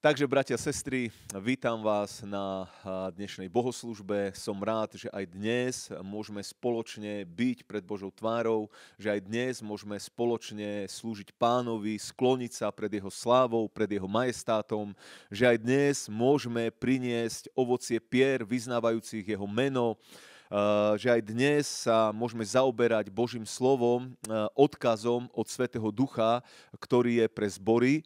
Takže, bratia, sestry, vítam vás na dnešnej bohoslužbe. Som rád, že aj dnes môžeme spoločne byť pred Božou tvárou, že aj dnes môžeme spoločne slúžiť pánovi, skloniť sa pred jeho slávou, pred jeho majestátom, že aj dnes môžeme priniesť ovocie pier vyznávajúcich jeho meno, že aj dnes sa môžeme zaoberať Božím slovom, odkazom od Svetého Ducha, ktorý je pre zbory.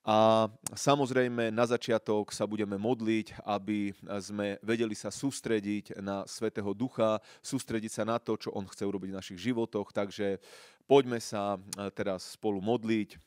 A samozrejme na začiatok sa budeme modliť, aby sme vedeli sa sústrediť na Svetého Ducha, sústrediť sa na to, čo On chce urobiť v našich životoch. Takže poďme sa eh, teraz spolu modliť.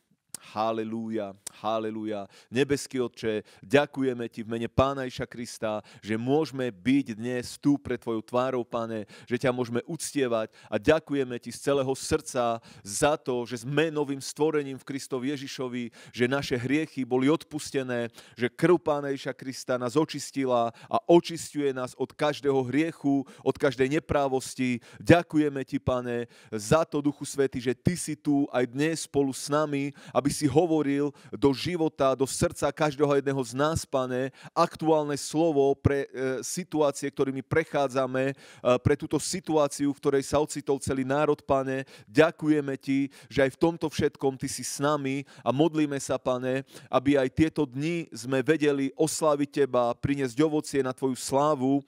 Halelúja, halelúja. Nebeský Otče, ďakujeme Ti v mene Pána Iša Krista, že môžeme byť dnes tu pre Tvojou tvárou, Pane, že ťa môžeme uctievať a ďakujeme Ti z celého srdca za to, že sme novým stvorením v Kristovi Ježišovi, že naše hriechy boli odpustené, že krv Pána Iša Krista nás očistila a očistuje nás od každého hriechu, od každej neprávosti. Ďakujeme Ti, Pane, za to, Duchu Svety, že Ty si tu aj dnes spolu s nami, aby aby si hovoril do života, do srdca každého jedného z nás, pane, aktuálne slovo pre e, situácie, ktorými prechádzame, e, pre túto situáciu, v ktorej sa ocitol celý národ, pane. Ďakujeme ti, že aj v tomto všetkom ty si s nami a modlíme sa, pane, aby aj tieto dni sme vedeli oslaviť teba, priniesť ovocie na tvoju slávu,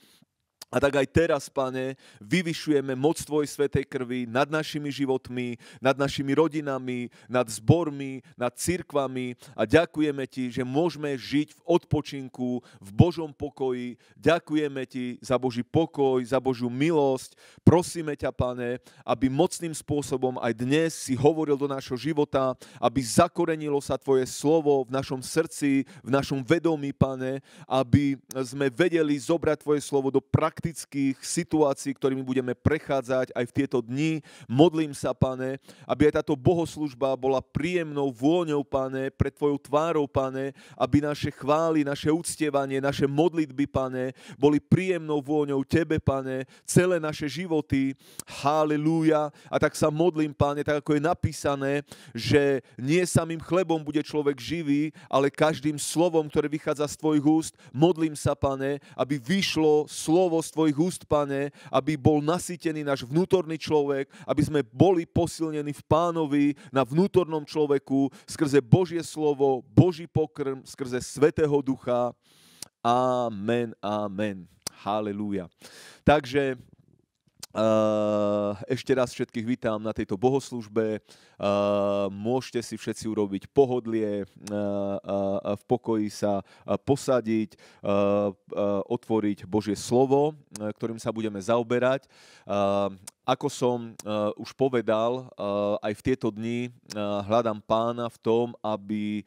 a tak aj teraz, pane, vyvyšujeme moc Tvojej svetej krvi nad našimi životmi, nad našimi rodinami, nad zbormi, nad cirkvami a ďakujeme Ti, že môžeme žiť v odpočinku, v Božom pokoji. Ďakujeme Ti za Boží pokoj, za Božiu milosť. Prosíme ťa, pane, aby mocným spôsobom aj dnes si hovoril do nášho života, aby zakorenilo sa Tvoje slovo v našom srdci, v našom vedomí, pane, aby sme vedeli zobrať Tvoje slovo do praktiky praktických situácií, ktorými budeme prechádzať aj v tieto dni. Modlím sa, pane, aby aj táto bohoslužba bola príjemnou vôňou, pane, pre tvojou tvárou, pane, aby naše chvály, naše uctievanie, naše modlitby, pane, boli príjemnou vôňou tebe, pane, celé naše životy. Haleluja. A tak sa modlím, pane, tak ako je napísané, že nie samým chlebom bude človek živý, ale každým slovom, ktoré vychádza z tvojich úst. Modlím sa, pane, aby vyšlo slovo z tvojich úst, pane, aby bol nasýtený náš vnútorný človek, aby sme boli posilnení v pánovi na vnútornom človeku skrze Božie slovo, Boží pokrm, skrze Svetého Ducha. Amen, amen. Halelúja. Takže Eh, ešte raz všetkých vítam na tejto bohoslužbe. Eh, môžete si všetci urobiť pohodlie, eh, v pokoji sa posadiť, otvoriť Božie slovo, ktorým sa budeme zaoberať. Ako som už povedal, aj v tieto dni hľadám pána v tom, aby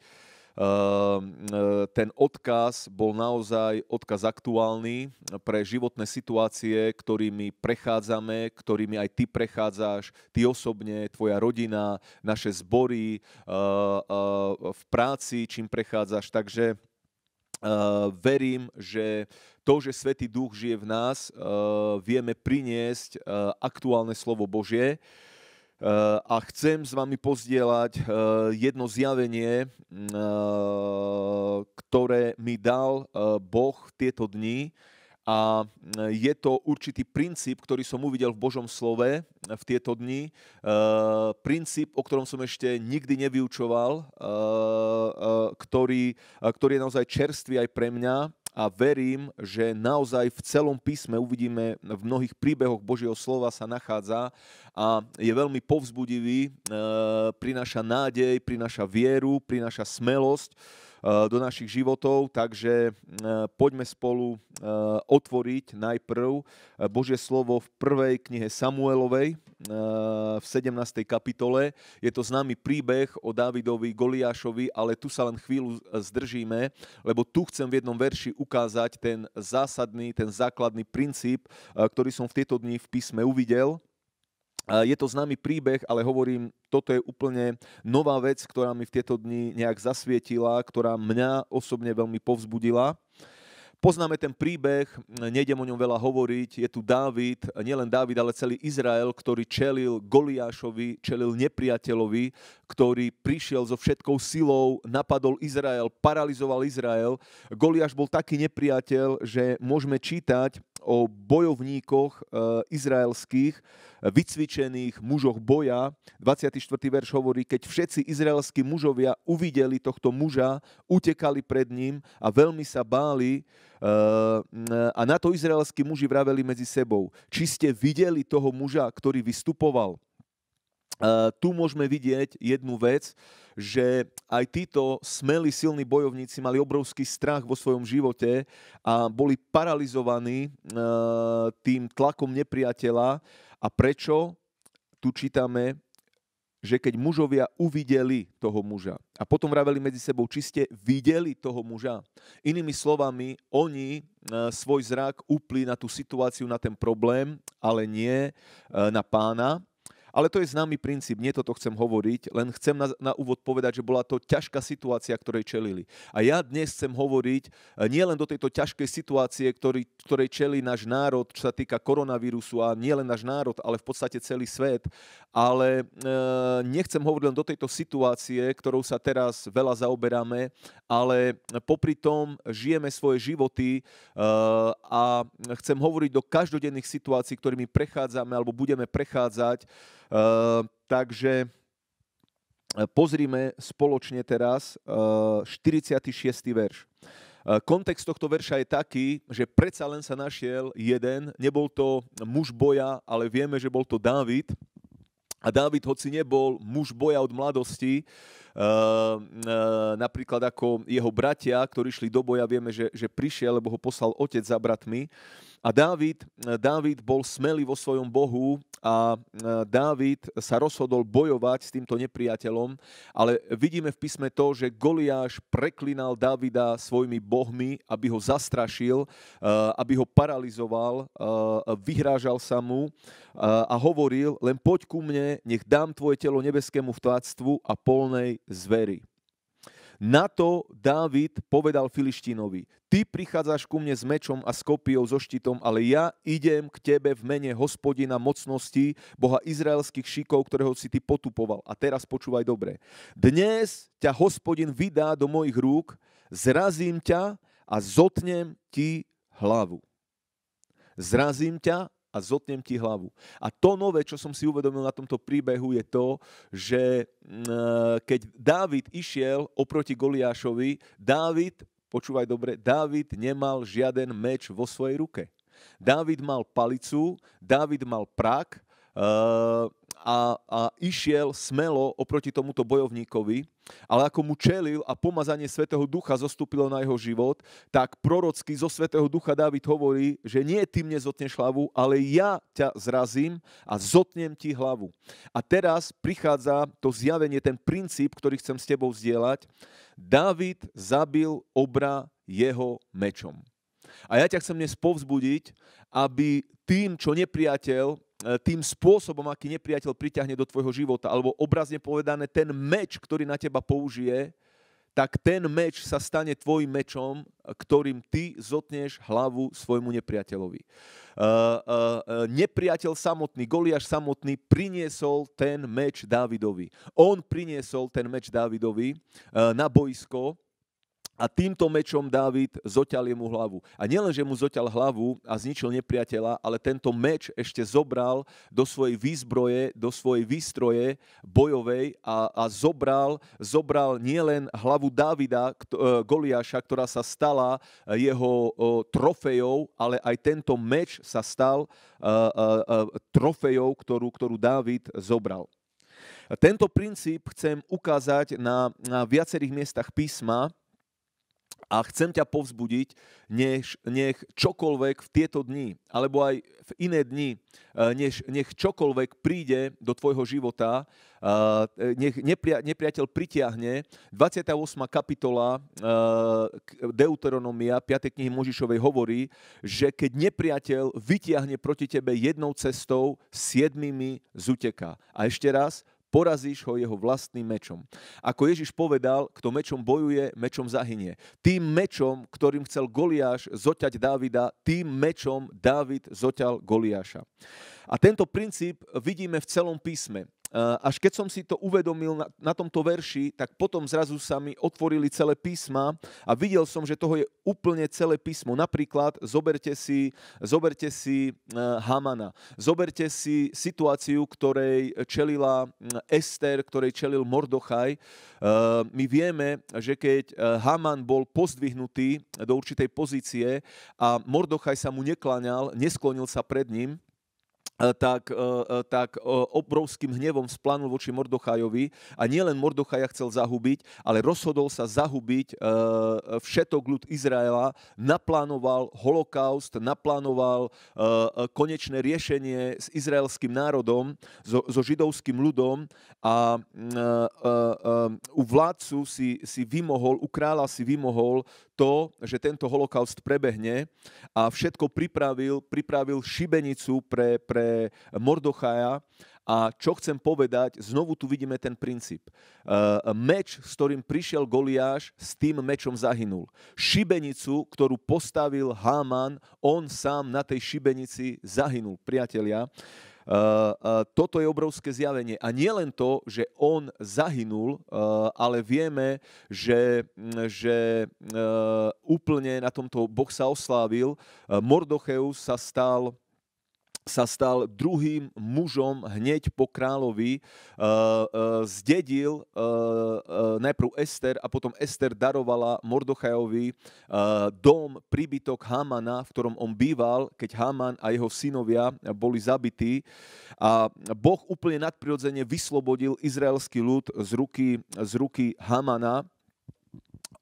Ehm, e, ten odkaz bol naozaj odkaz aktuálny pre životné situácie, ktorými prechádzame, ktorými aj ty prechádzaš, ty osobne, tvoja rodina, naše zbory e, e, v práci, čím prechádzaš. Takže verím, že to, že Svetý Duch žije v nás, vieme priniesť aktuálne slovo Božie a chcem s vami pozdieľať eh, jedno zjavenie, eh, ktoré mi dal eh, Boh tieto dni. A je to určitý princíp, ktorý som uvidel v Božom slove v tieto dni. princíp, o ktorom som ešte nikdy nevyučoval, ktorý, ktorý je naozaj čerstvý aj pre mňa a verím, že naozaj v celom písme uvidíme, v mnohých príbehoch Božieho slova sa nachádza a je veľmi povzbudivý, e, prináša nádej, prináša vieru, prináša smelosť. Eh, do našich životov, takže eh, poďme spolu eh, otvoriť najprv Božie slovo v prvej knihe Samuelovej v 17. kapitole. Je to známy príbeh o Dávidovi Goliášovi, ale tu sa len chvíľu zdržíme, lebo tu chcem v jednom verši ukázať ten zásadný, ten základný princíp, ktorý som v tieto dni v písme uvidel. Je to známy príbeh, ale hovorím, toto je úplne nová vec, ktorá mi v tieto dni nejak zasvietila, ktorá mňa osobne veľmi povzbudila. Poznáme ten príbeh, nejdem o ňom veľa hovoriť, je tu Dávid, nielen Dávid, ale celý Izrael, ktorý čelil Goliášovi, čelil nepriateľovi, ktorý prišiel so všetkou silou, napadol Izrael, paralizoval Izrael. Goliáš bol taký nepriateľ, že môžeme čítať o bojovníkoch e, izraelských, vycvičených mužoch boja. 24. verš hovorí, keď všetci izraelskí mužovia uvideli tohto muža, utekali pred ním a veľmi sa báli e, a na to izraelskí muži vraveli medzi sebou, či ste videli toho muža, ktorý vystupoval? Uh, tu môžeme vidieť jednu vec, že aj títo smelí silní bojovníci mali obrovský strach vo svojom živote a boli paralizovaní uh, tým tlakom nepriateľa. A prečo? Tu čítame, že keď mužovia uvideli toho muža a potom vraveli medzi sebou, či ste videli toho muža. Inými slovami, oni uh, svoj zrak upli na tú situáciu, na ten problém, ale nie na pána ale to je známy princíp, nie toto chcem hovoriť, len chcem na, na úvod povedať, že bola to ťažká situácia, ktorej čelili. A ja dnes chcem hovoriť e, nielen do tejto ťažkej situácie, ktorý, ktorej čelí náš národ, čo sa týka koronavírusu a nielen náš národ, ale v podstate celý svet, ale e, nechcem hovoriť len do tejto situácie, ktorou sa teraz veľa zaoberáme, ale popri tom žijeme svoje životy e, a chcem hovoriť do každodenných situácií, ktorými prechádzame alebo budeme prechádzať, Eh, takže eh, pozrime spoločne teraz 46. Eh, verš. Kontext tohto verša je taký, že predsa len sa našiel jeden, nebol to muž boja, ale vieme, že bol to Dávid. A Dávid, hoci nebol muž boja od mladosti, Ehm, ehm, napríklad ako jeho bratia, ktorí šli do boja, vieme, že, že prišiel, lebo ho poslal otec za bratmi. A Dávid, e, Dávid bol smelý vo svojom Bohu a e, Dávid sa rozhodol bojovať s týmto nepriateľom, ale vidíme v písme to, že Goliáš preklinal Davida svojimi bohmi, aby ho zastrašil, e, aby ho paralizoval, vyhrážal sa mu a hovoril, len poď ku mne, nech dám tvoje telo nebeskému vtáctvu a polnej zvery. Na to Dávid povedal Filištinovi, ty prichádzaš ku mne s mečom a s kopijou so štítom, ale ja idem k tebe v mene hospodina mocnosti, boha izraelských šikov, ktorého si ty potupoval. A teraz počúvaj dobre. Dnes ťa hospodin vydá do mojich rúk, zrazím ťa a zotnem ti hlavu. Zrazím ťa a zotnem ti hlavu. A to nové, čo som si uvedomil na tomto príbehu, je to, že mm, e, keď Dávid išiel oproti Goliášovi, Dávid, počúvaj dobre, Dávid nemal žiaden meč vo svojej ruke. Dávid mal palicu, Dávid mal prak, e, a, a išiel smelo oproti tomuto bojovníkovi, ale ako mu čelil a pomazanie Svetého Ducha zostúpilo na jeho život, tak prorocky zo Svetého Ducha Dávid hovorí, že nie ty mne zotneš hlavu, ale ja ťa zrazím a zotnem ti hlavu. A teraz prichádza to zjavenie, ten princíp, ktorý chcem s tebou vzdielať. Dávid zabil obra jeho mečom. A ja ťa chcem dnes povzbudiť, aby tým, čo nepriateľ E, tým spôsobom, aký nepriateľ priťahne do tvojho života, alebo obrazne povedané, ten meč, ktorý na teba použije, tak ten meč sa stane tvojim mečom, ktorým ty zotneš hlavu svojmu nepriateľovi. E, e, nepriateľ samotný, Goliáš samotný, priniesol ten meč Dávidovi. On priniesol ten meč Dávidovi na boisko, a týmto mečom Dávid zoťal jemu hlavu. A nielen, že mu zoťal hlavu a zničil nepriateľa, ale tento meč ešte zobral do svojej výzbroje, do svojej výstroje bojovej a, a zobral, zobral nielen hlavu Dávida, e, Goliáša, ktorá sa stala e, jeho trofejou, ale aj tento meč sa stal e, trofejou, ktorú, ktorú Dávid zobral. Tento princíp chcem ukázať na, na viacerých miestach písma, a chcem ťa povzbudiť, než nech čokoľvek v tieto dni, alebo aj v iné dni, e, než, nech čokoľvek príde do tvojho života, e, nech nepria, nepriateľ pritiahne. 28. kapitola e, Deuteronomia 5. knihy Možišovej hovorí, že keď nepriateľ vytiahne proti tebe jednou cestou, siedmými zuteka. A ešte raz, porazíš ho jeho vlastným mečom. Ako Ježiš povedal, kto mečom bojuje, mečom zahynie. Tým mečom, ktorým chcel Goliáš zoťať Dávida, tým mečom Dávid zoťal Goliáša. A tento princíp vidíme v celom písme. Eh, až keď som si to uvedomil na, na tomto verši, tak potom zrazu sa mi otvorili celé písma a videl som, že toho je úplne celé písmo. Napríklad zoberte si, zoberte si eh, Hamana, zoberte si situáciu, ktorej čelila mm, Ester, ktorej čelil Mordochaj. Eh, my vieme, že keď Haman bol pozdvihnutý do určitej pozície a Mordochaj sa mu nekláňal, nesklonil sa pred ním, Eh, tak, eh, eh, tak obrovským hnevom splanul voči Mordochajovi a nielen Mordochaja chcel zahubiť, ale rozhodol sa zahubiť všetok ľud Izraela, naplánoval holokaust, naplánoval konečné riešenie s izraelským národom, so, so židovským ľudom a mm, u vládcu si, si vymohol, u kráľa si vymohol to, že tento holokaust prebehne a všetko pripravil, pripravil šibenicu pre, pre Mordochaja a čo chcem povedať, znovu tu vidíme ten princíp. E, meč, s ktorým prišiel Goliáš, s tým mečom zahynul. Šibenicu, ktorú postavil Háman, on sám na tej šibenici zahynul, priatelia. Uh, Eh, eh, toto je obrovské zjavenie. A nie len to, že on zahynul, eh, ale vieme, že, mm, že úplne na tomto Boh sa oslávil. Mordocheus sa stal sa stal druhým mužom hneď po kráľovi, eh, eh, zdedil eh, najprv Ester a potom Ester darovala Mordochajovi dom, príbytok Hamana, v ktorom on býval, keď Haman a jeho synovia boli zabití. A Boh úplne nadprirodzene vyslobodil izraelský ľud z ruky, z ruky Hamana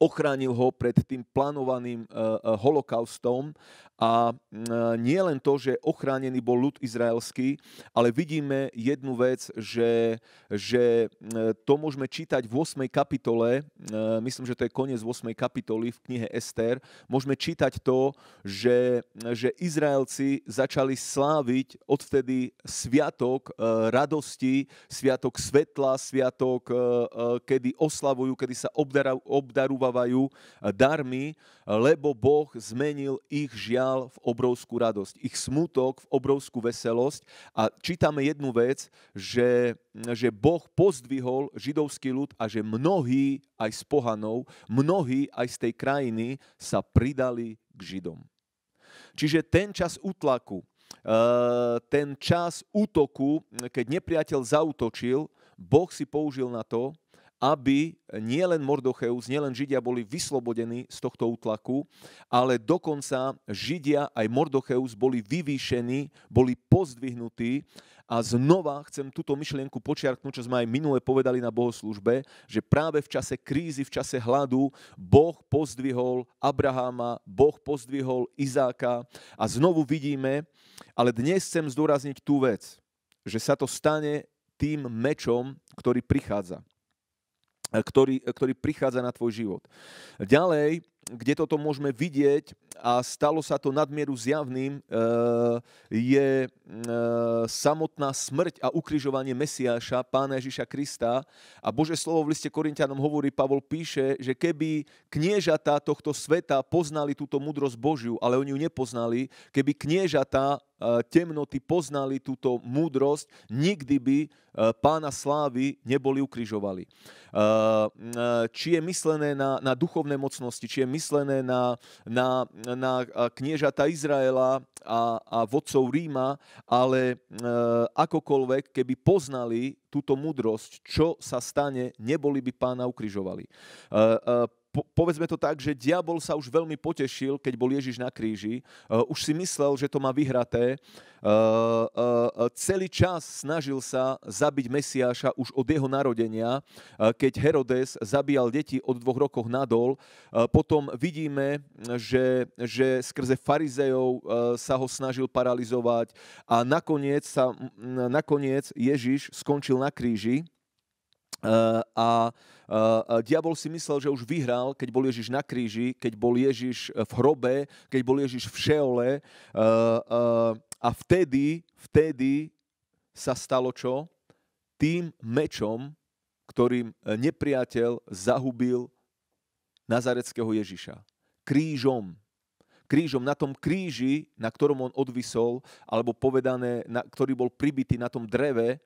ochránil ho pred tým plánovaným e, e, holokaustom. A e, nie len to, že ochránený bol ľud izraelský, ale vidíme jednu vec, že, že to môžeme čítať v 8. kapitole, myslím, že to je koniec 8. kapitoly v knihe Ester, môžeme čítať to, že, že Izraelci začali sláviť odvtedy sviatok radosti, sviatok svetla, sviatok, kedy oslavujú, kedy sa obdarúva zaspávajú e, darmi, e, lebo Boh zmenil ich žial v obrovskú radosť, ich smutok v obrovskú veselosť. A čítame jednu vec, že, že Boh pozdvihol židovský ľud a že mnohí aj z pohanov, mnohí aj z tej krajiny sa pridali k Židom. Čiže ten čas utlaku, e, ten čas útoku, keď nepriateľ zautočil, Boh si použil na to, aby nielen Mordocheus, nielen Židia boli vyslobodení z tohto útlaku, ale dokonca Židia aj Mordocheus boli vyvýšení, boli pozdvihnutí a znova chcem túto myšlienku počiarknúť, čo sme aj minule povedali na bohoslužbe, že práve v čase krízy, v čase hladu Boh pozdvihol Abraháma, Boh pozdvihol Izáka a znovu vidíme, ale dnes chcem zdôrazniť tú vec, že sa to stane tým mečom, ktorý prichádza ktorý, ktorý prichádza na tvoj život. Ďalej, kde toto môžeme vidieť a stalo sa to nadmieru zjavným, e, je e, samotná smrť a ukrižovanie Mesiáša, pána Ježiša Krista. A Bože slovo v liste Korintianom hovorí, Pavol píše, že keby kniežatá tohto sveta poznali túto múdrosť Božiu, ale oni ju nepoznali, keby kniežatá e, temnoty poznali túto múdrosť, nikdy by pána slávy neboli ukrižovali. Či je myslené na, na duchovné mocnosti, či je myslené na, na, na e, kniežata Izraela a, a vodcov Ríma, ale e, akokoľvek, keby poznali túto múdrosť, čo sa stane, neboli by pána ukrižovali. E, e, po, povedzme to tak, že diabol sa už veľmi potešil, keď bol Ježiš na kríži. Uh, už si myslel, že to má vyhraté. Uh, uh, celý čas snažil sa zabiť Mesiáša už od jeho narodenia, uh, keď Herodes zabíjal deti od dvoch rokov nadol. Uh, potom vidíme, že, že skrze farizejov uh, sa ho snažil paralizovať a nakoniec, sa, nakoniec Ježiš skončil na kríži a diabol si myslel, že už vyhral, keď bol Ježiš na kríži, keď bol Ježiš v hrobe, keď bol Ježiš v šeole. A vtedy, vtedy sa stalo čo? Tým mečom, ktorým nepriateľ zahubil nazareckého Ježiša. Krížom. Krížom, na tom kríži, na ktorom on odvisol, alebo povedané, na, ktorý bol pribitý na tom dreve,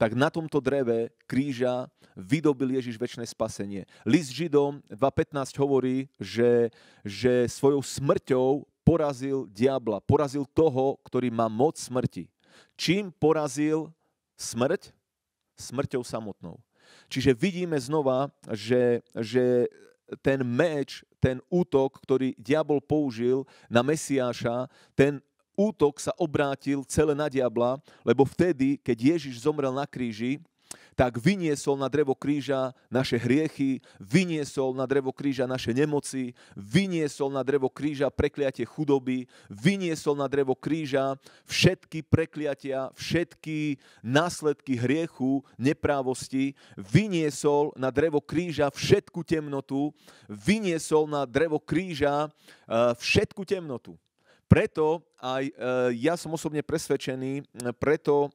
tak na tomto dreve kríža vydobil Ježiš väčšie spasenie. List Židom 2.15 hovorí, že, že svojou smrťou porazil diabla, porazil toho, ktorý má moc smrti. Čím porazil smrť? Smrťou samotnou. Čiže vidíme znova, že, že ten meč, ten útok, ktorý diabol použil na Mesiáša, ten útok sa obrátil celé na diabla, lebo vtedy, keď Ježiš zomrel na kríži, tak vyniesol na drevo kríža naše hriechy, vyniesol na drevo kríža naše nemoci, vyniesol na drevo kríža prekliatie chudoby, vyniesol na drevo kríža všetky prekliatia, všetky následky hriechu, neprávosti, vyniesol na drevo kríža všetku temnotu, vyniesol na drevo kríža eh, všetku temnotu. Preto aj e, ja som osobne presvedčený, e, preto e,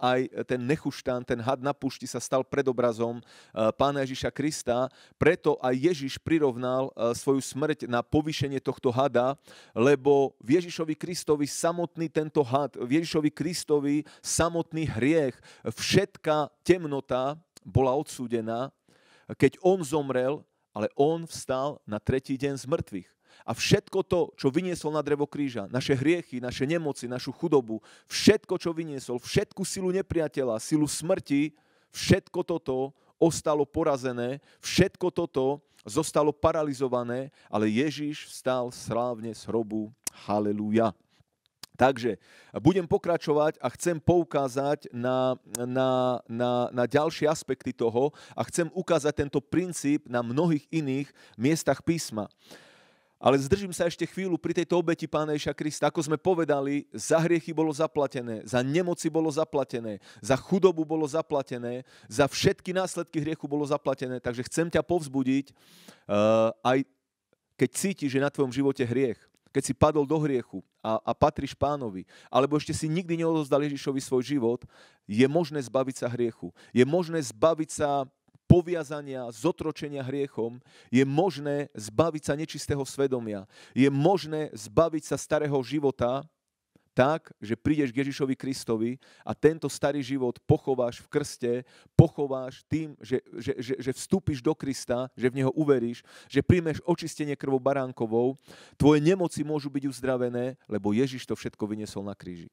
aj ten nechuštán, ten had na pušti sa stal predobrazom pána Ježiša Krista, preto aj Ježiš prirovnal svoju smrť na povýšenie tohto hada, lebo v Ježišovi Kristovi samotný tento had, v Ježišovi Kristovi samotný hriech, všetká temnota bola odsúdená, keď on zomrel, ale on vstal na tretí deň z mŕtvych a všetko to, čo vyniesol na drevo kríža, naše hriechy, naše nemoci, našu chudobu, všetko, čo vyniesol, všetku silu nepriateľa, silu smrti, všetko toto ostalo porazené, všetko toto zostalo paralizované, ale Ježiš vstal slávne z hrobu. Halelúja. Takže budem pokračovať a chcem poukázať na, na, na, na ďalšie aspekty toho a chcem ukázať tento princíp na mnohých iných miestach písma. Ale zdržím sa ešte chvíľu pri tejto obeti Pána Ježa Krista. Ako sme povedali, za hriechy bolo zaplatené, za nemoci bolo zaplatené, za chudobu bolo zaplatené, za všetky následky hriechu bolo zaplatené. Takže chcem ťa povzbudiť, uh, aj keď cítiš, že na tvojom živote hriech, keď si padol do hriechu a, a patríš pánovi, alebo ešte si nikdy neodozdal Ježišovi svoj život, je možné zbaviť sa hriechu. Je možné zbaviť sa poviazania, zotročenia hriechom, je možné zbaviť sa nečistého svedomia. Je možné zbaviť sa starého života tak, že prídeš k Ježišovi Kristovi a tento starý život pochováš v krste, pochováš tým, že, že, že, že vstúpiš do Krista, že v Neho uveríš, že príjmeš očistenie krvou baránkovou, tvoje nemoci môžu byť uzdravené, lebo Ježiš to všetko vyniesol na kríži.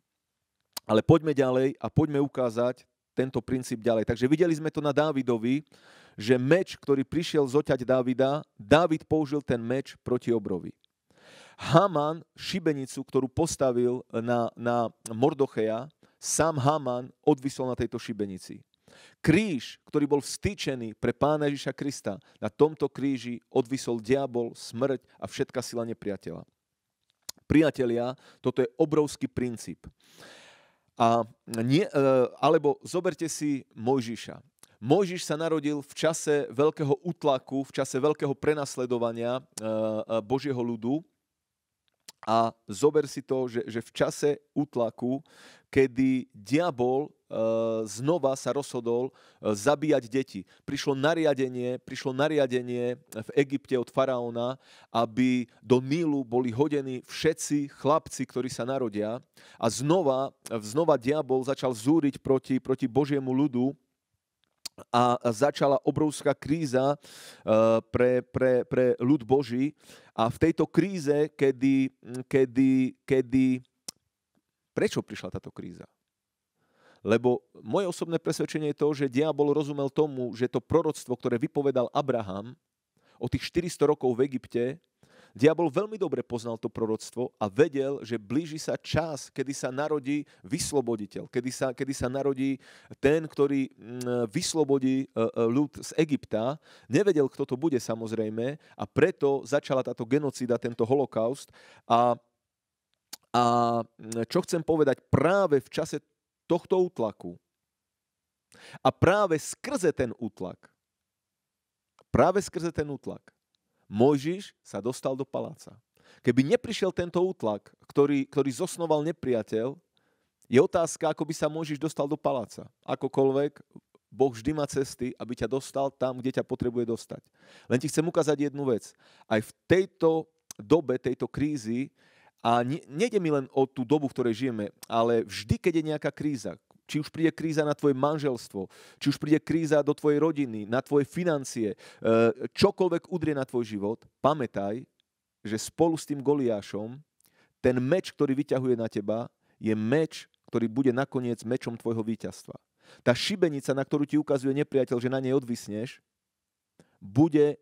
Ale poďme ďalej a poďme ukázať tento princíp ďalej. Takže videli sme to na Dávidovi, že meč, ktorý prišiel zoťať Dávida, Dávid použil ten meč proti obrovi. Haman, šibenicu, ktorú postavil na, na Mordocheja, sám Haman odvisol na tejto šibenici. Kríž, ktorý bol vstýčený pre pána Ježiša Krista, na tomto kríži odvisol diabol, smrť a všetka sila nepriateľa. Priatelia, toto je obrovský princíp. A nie, e, alebo zoberte si Mojžiša. Mojžiš sa narodil v čase veľkého utlaku, v čase veľkého prenasledovania e, e, Božieho ľudu. A zober si to, že, že v čase utlaku kedy diabol eh, znova sa rozhodol eh, zabíjať deti. Prišlo nariadenie, prišlo nariadenie eh, v Egypte od faraóna, aby do Nílu boli hodení všetci chlapci, ktorí sa narodia. A znova, znova diabol začal zúriť proti, proti Božiemu ľudu a začala obrovská kríza pre, pre, pre ľud Boží. A v tejto kríze, kedy, kedy, kedy Prečo prišla táto kríza? Lebo moje osobné presvedčenie je to, že diabol rozumel tomu, že to proroctvo, ktoré vypovedal Abraham o tých 400 rokov v Egypte, diabol veľmi dobre poznal to proroctvo a vedel, že blíži sa čas, kedy sa narodí vysloboditeľ, kedy sa, kedy sa narodí ten, ktorý mm, vyslobodí e, e, ľud z Egypta. Nevedel, kto to bude samozrejme a preto začala táto genocída, tento holokaust a a mm, čo chcem povedať, práve v čase tohto útlaku a práve skrze ten útlak, práve skrze ten útlak, Mojžiš sa dostal do paláca. Keby neprišiel tento útlak, ktorý, ktorý zosnoval nepriateľ, je otázka, ako by sa Mojžiš dostal do paláca. Akokoľvek, Boh vždy má cesty, aby ťa dostal tam, kde ťa potrebuje dostať. Len ti chcem ukázať jednu vec. Aj v tejto dobe, tejto krízy, a nie, nejde mi len o tú dobu, v ktorej žijeme, ale vždy, keď je nejaká kríza, či už príde kríza na tvoje manželstvo, či už príde kríza do tvojej rodiny, na tvoje financie, e, čokoľvek udrie na tvoj život, pamätaj, že spolu s tým Goliášom ten meč, ktorý vyťahuje na teba, je meč, ktorý bude nakoniec mečom tvojho víťazstva. Tá šibenica, na ktorú ti ukazuje nepriateľ, že na nej odvisneš, bude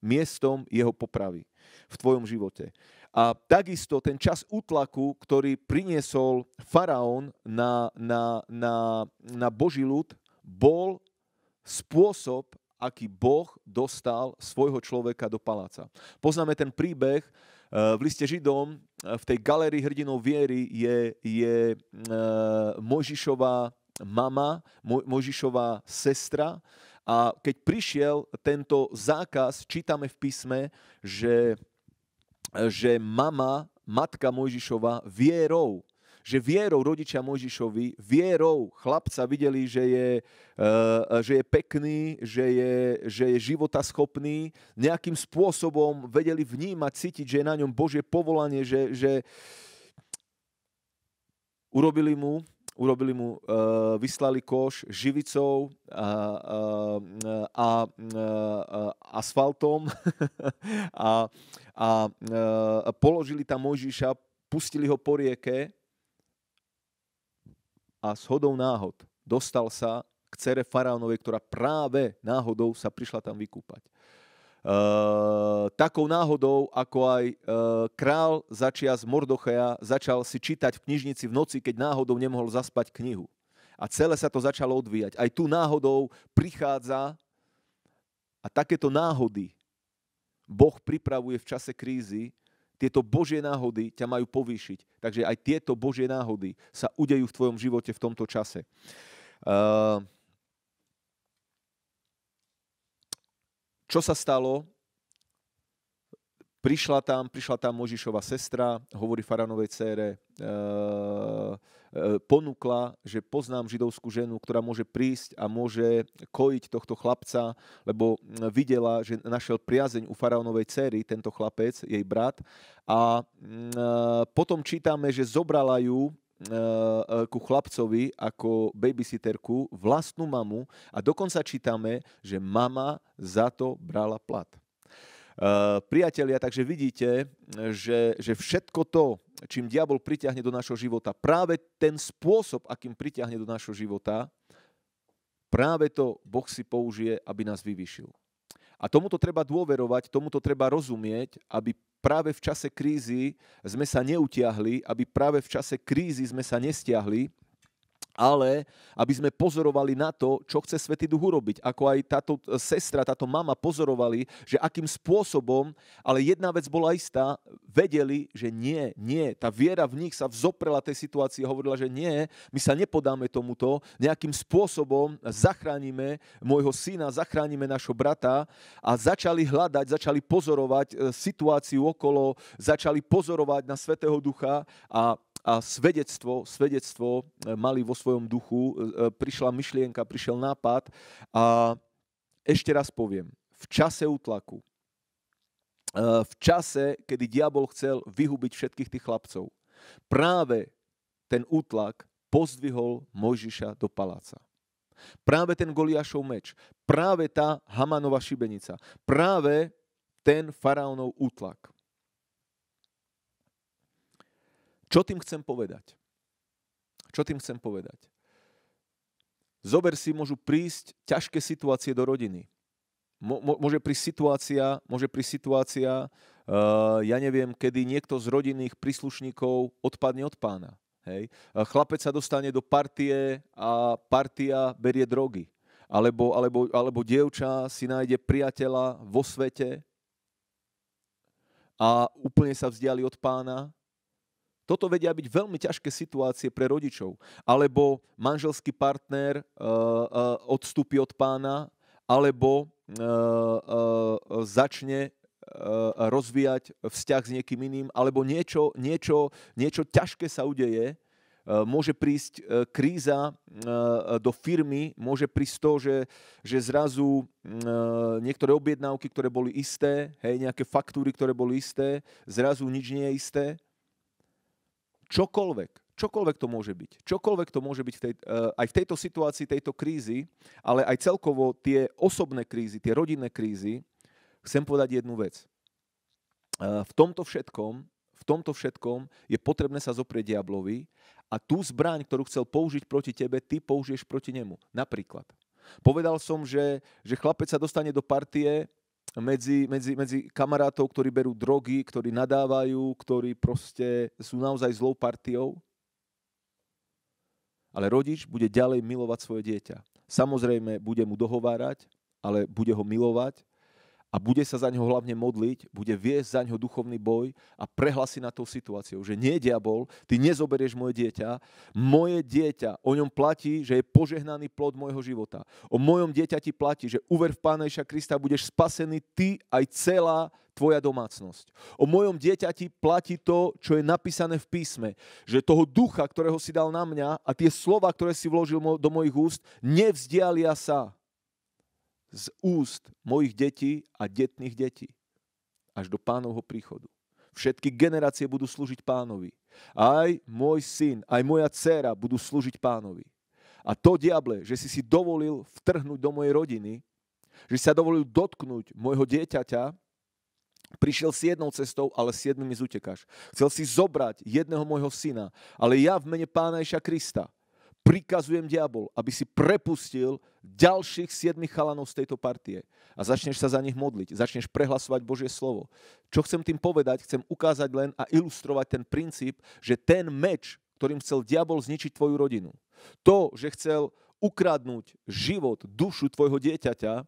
miestom jeho popravy v tvojom živote. A takisto ten čas útlaku, ktorý priniesol faraón na, na, na, na Boží ľud, bol spôsob, aký Boh dostal svojho človeka do paláca. Poznáme ten príbeh eh, v liste Židom, eh, v tej galerii hrdinov viery je, je eh, Mojžišová mama, Mojžišová sestra. A keď prišiel tento zákaz, čítame v písme, že že mama, matka Mojžišova vierou že vierou rodičia Mojžišovi, vierou chlapca videli, že je, e, e, že je pekný, že je, že je životaschopný, nejakým spôsobom vedeli vnímať, cítiť, že je na ňom Božie povolanie, že, že urobili mu urobili mu, e, vyslali koš živicou eh, eh, a, a, a, asfaltom a, a, a položili tam Mojžiša, pustili ho po rieke a s hodou náhod dostal sa k cere faraónovej, ktorá práve náhodou sa prišla tam vykúpať. Eh, takou náhodou, ako aj eh, král začias Mordocheja začal si čítať v knižnici v noci, keď náhodou nemohol zaspať knihu. A celé sa to začalo odvíjať. Aj tu náhodou prichádza a takéto náhody Boh pripravuje v čase krízy, tieto Božie náhody ťa majú povýšiť. Takže aj tieto Božie náhody sa udejú v tvojom živote v tomto čase. Uh, čo sa stalo? Prišla tam, prišla tam Možišova sestra, hovorí faranovej cére, e, e, ponúkla, že poznám židovskú ženu, ktorá môže prísť a môže kojiť tohto chlapca, lebo videla, že našiel priazeň u faraónovej céry, tento chlapec, jej brat. A e, potom čítame, že zobrala ju Eh, eh, ku chlapcovi ako babysitterku vlastnú mamu a dokonca čítame, že mama za to brala plat. Eh, priatelia, takže vidíte, že, že všetko to, čím diabol priťahne do našho života, práve ten spôsob, akým priťahne do našho života, práve to Boh si použije, aby nás vyvyšil. A tomuto treba dôverovať, tomuto treba rozumieť, aby práve v čase krízy sme sa neutiahli, aby práve v čase krízy sme sa nestiahli, ale aby sme pozorovali na to, čo chce Svetý Duch urobiť. Ako aj táto e, sestra, táto mama pozorovali, že akým spôsobom, ale jedna vec bola istá, vedeli, že nie, nie. Tá viera v nich sa vzoprela tej situácii a hovorila, že nie, my sa nepodáme tomuto, nejakým spôsobom zachránime môjho syna, zachránime našho brata a začali hľadať, začali pozorovať e, situáciu okolo, začali pozorovať na Svetého Ducha a a svedectvo, svedectvo e, mali vo svojom duchu, e, e, prišla myšlienka, prišiel nápad a ešte raz poviem, v čase útlaku, v čase, kedy diabol chcel vyhubiť všetkých tých chlapcov, práve ten útlak pozdvihol Mojžiša do paláca. Práve ten Goliášov meč, práve tá Hamanova šibenica, práve ten faraónov útlak. Čo tým chcem povedať? Čo tým chcem povedať? Zober si, môžu prísť ťažké situácie do rodiny. Môže prísť situácia, môže prísť situácia, eh, ja neviem, kedy niekto z rodinných príslušníkov odpadne od pána. Hej. Eh, chlapec sa dostane do partie a partia berie drogy. Alebo, alebo, alebo dievča si nájde priateľa vo svete a úplne sa vzdiali od pána toto vedia byť veľmi ťažké situácie pre rodičov. Alebo manželský partner eh, eh, odstúpi od pána, alebo eh, začne rozvíjať vzťah s niekým iným, alebo niečo, niečo, niečo ťažké sa udeje, môže prísť kríza do firmy, môže prísť to, že, že zrazu niektoré objednávky, ktoré boli isté, hej, nejaké faktúry, ktoré boli isté, zrazu nič nie je isté čokoľvek, čokoľvek to môže byť. Čokoľvek to môže byť v tej, eh, aj v tejto situácii, tejto krízy, ale aj celkovo tie osobné krízy, tie rodinné krízy, chcem povedať jednu vec. Eh, v tomto všetkom v tomto všetkom je potrebné sa zoprieť diablovi a tú zbraň, ktorú chcel použiť proti tebe, ty použiješ proti nemu. Napríklad. Povedal som, že, že chlapec sa dostane do partie medzi, medzi, medzi kamarátov, ktorí berú drogy, ktorí nadávajú, ktorí proste sú naozaj zlou partiou. Ale rodič bude ďalej milovať svoje dieťa. Samozrejme, bude mu dohovárať, ale bude ho milovať a bude sa za ňo hlavne modliť, bude viesť za ňo duchovný boj a prehlasí na tou situáciou, že nie diabol, ty nezoberieš moje dieťa, moje dieťa, o ňom platí, že je požehnaný plod môjho života. O mojom dieťati platí, že uver v Pána Krista, budeš spasený ty aj celá tvoja domácnosť. O mojom dieťati platí to, čo je napísané v písme, že toho ducha, ktorého si dal na mňa a tie slova, ktoré si vložil do mojich úst, nevzdialia sa z úst mojich detí a detných detí až do pánovho príchodu. Všetky generácie budú slúžiť pánovi. Aj môj syn, aj moja dcéra budú slúžiť pánovi. A to diable, že si si dovolil vtrhnúť do mojej rodiny, že si sa dovolil dotknúť môjho dieťaťa, prišiel si jednou cestou, ale jednými zutekáš. Chcel si zobrať jedného môjho syna, ale ja v mene pána Iša Krista – prikazujem diabol, aby si prepustil ďalších siedmich chalanov z tejto partie a začneš sa za nich modliť, začneš prehlasovať Božie slovo. Čo chcem tým povedať? Chcem ukázať len a ilustrovať ten princíp, že ten meč, ktorým chcel diabol zničiť tvoju rodinu, to, že chcel ukradnúť život, dušu tvojho dieťaťa,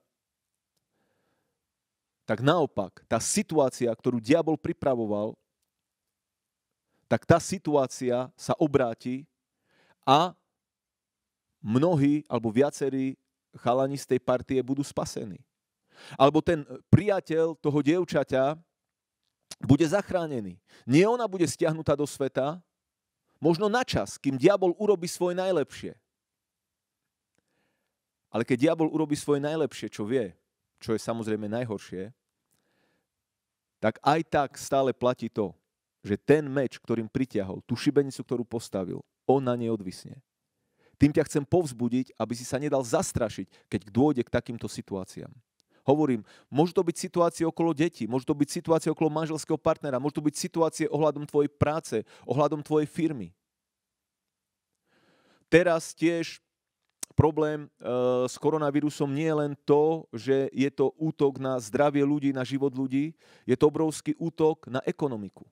tak naopak, tá situácia, ktorú diabol pripravoval, tak tá situácia sa obráti a mnohí alebo viacerí chalani z tej partie budú spasení. Alebo ten priateľ toho dievčaťa bude zachránený. Nie ona bude stiahnutá do sveta, možno na čas, kým diabol urobi svoje najlepšie. Ale keď diabol urobi svoje najlepšie, čo vie, čo je samozrejme najhoršie, tak aj tak stále platí to, že ten meč, ktorým pritiahol, tú šibenicu, ktorú postavil, on na nej odvisne. Tým ťa chcem povzbudiť, aby si sa nedal zastrašiť, keď dôjde k takýmto situáciám. Hovorím, môžu to byť situácie okolo detí, môžu to byť situácie okolo manželského partnera, môžu to byť situácie ohľadom tvojej práce, ohľadom tvojej firmy. Teraz tiež problém e, s koronavírusom nie je len to, že je to útok na zdravie ľudí, na život ľudí, je to obrovský útok na ekonomiku.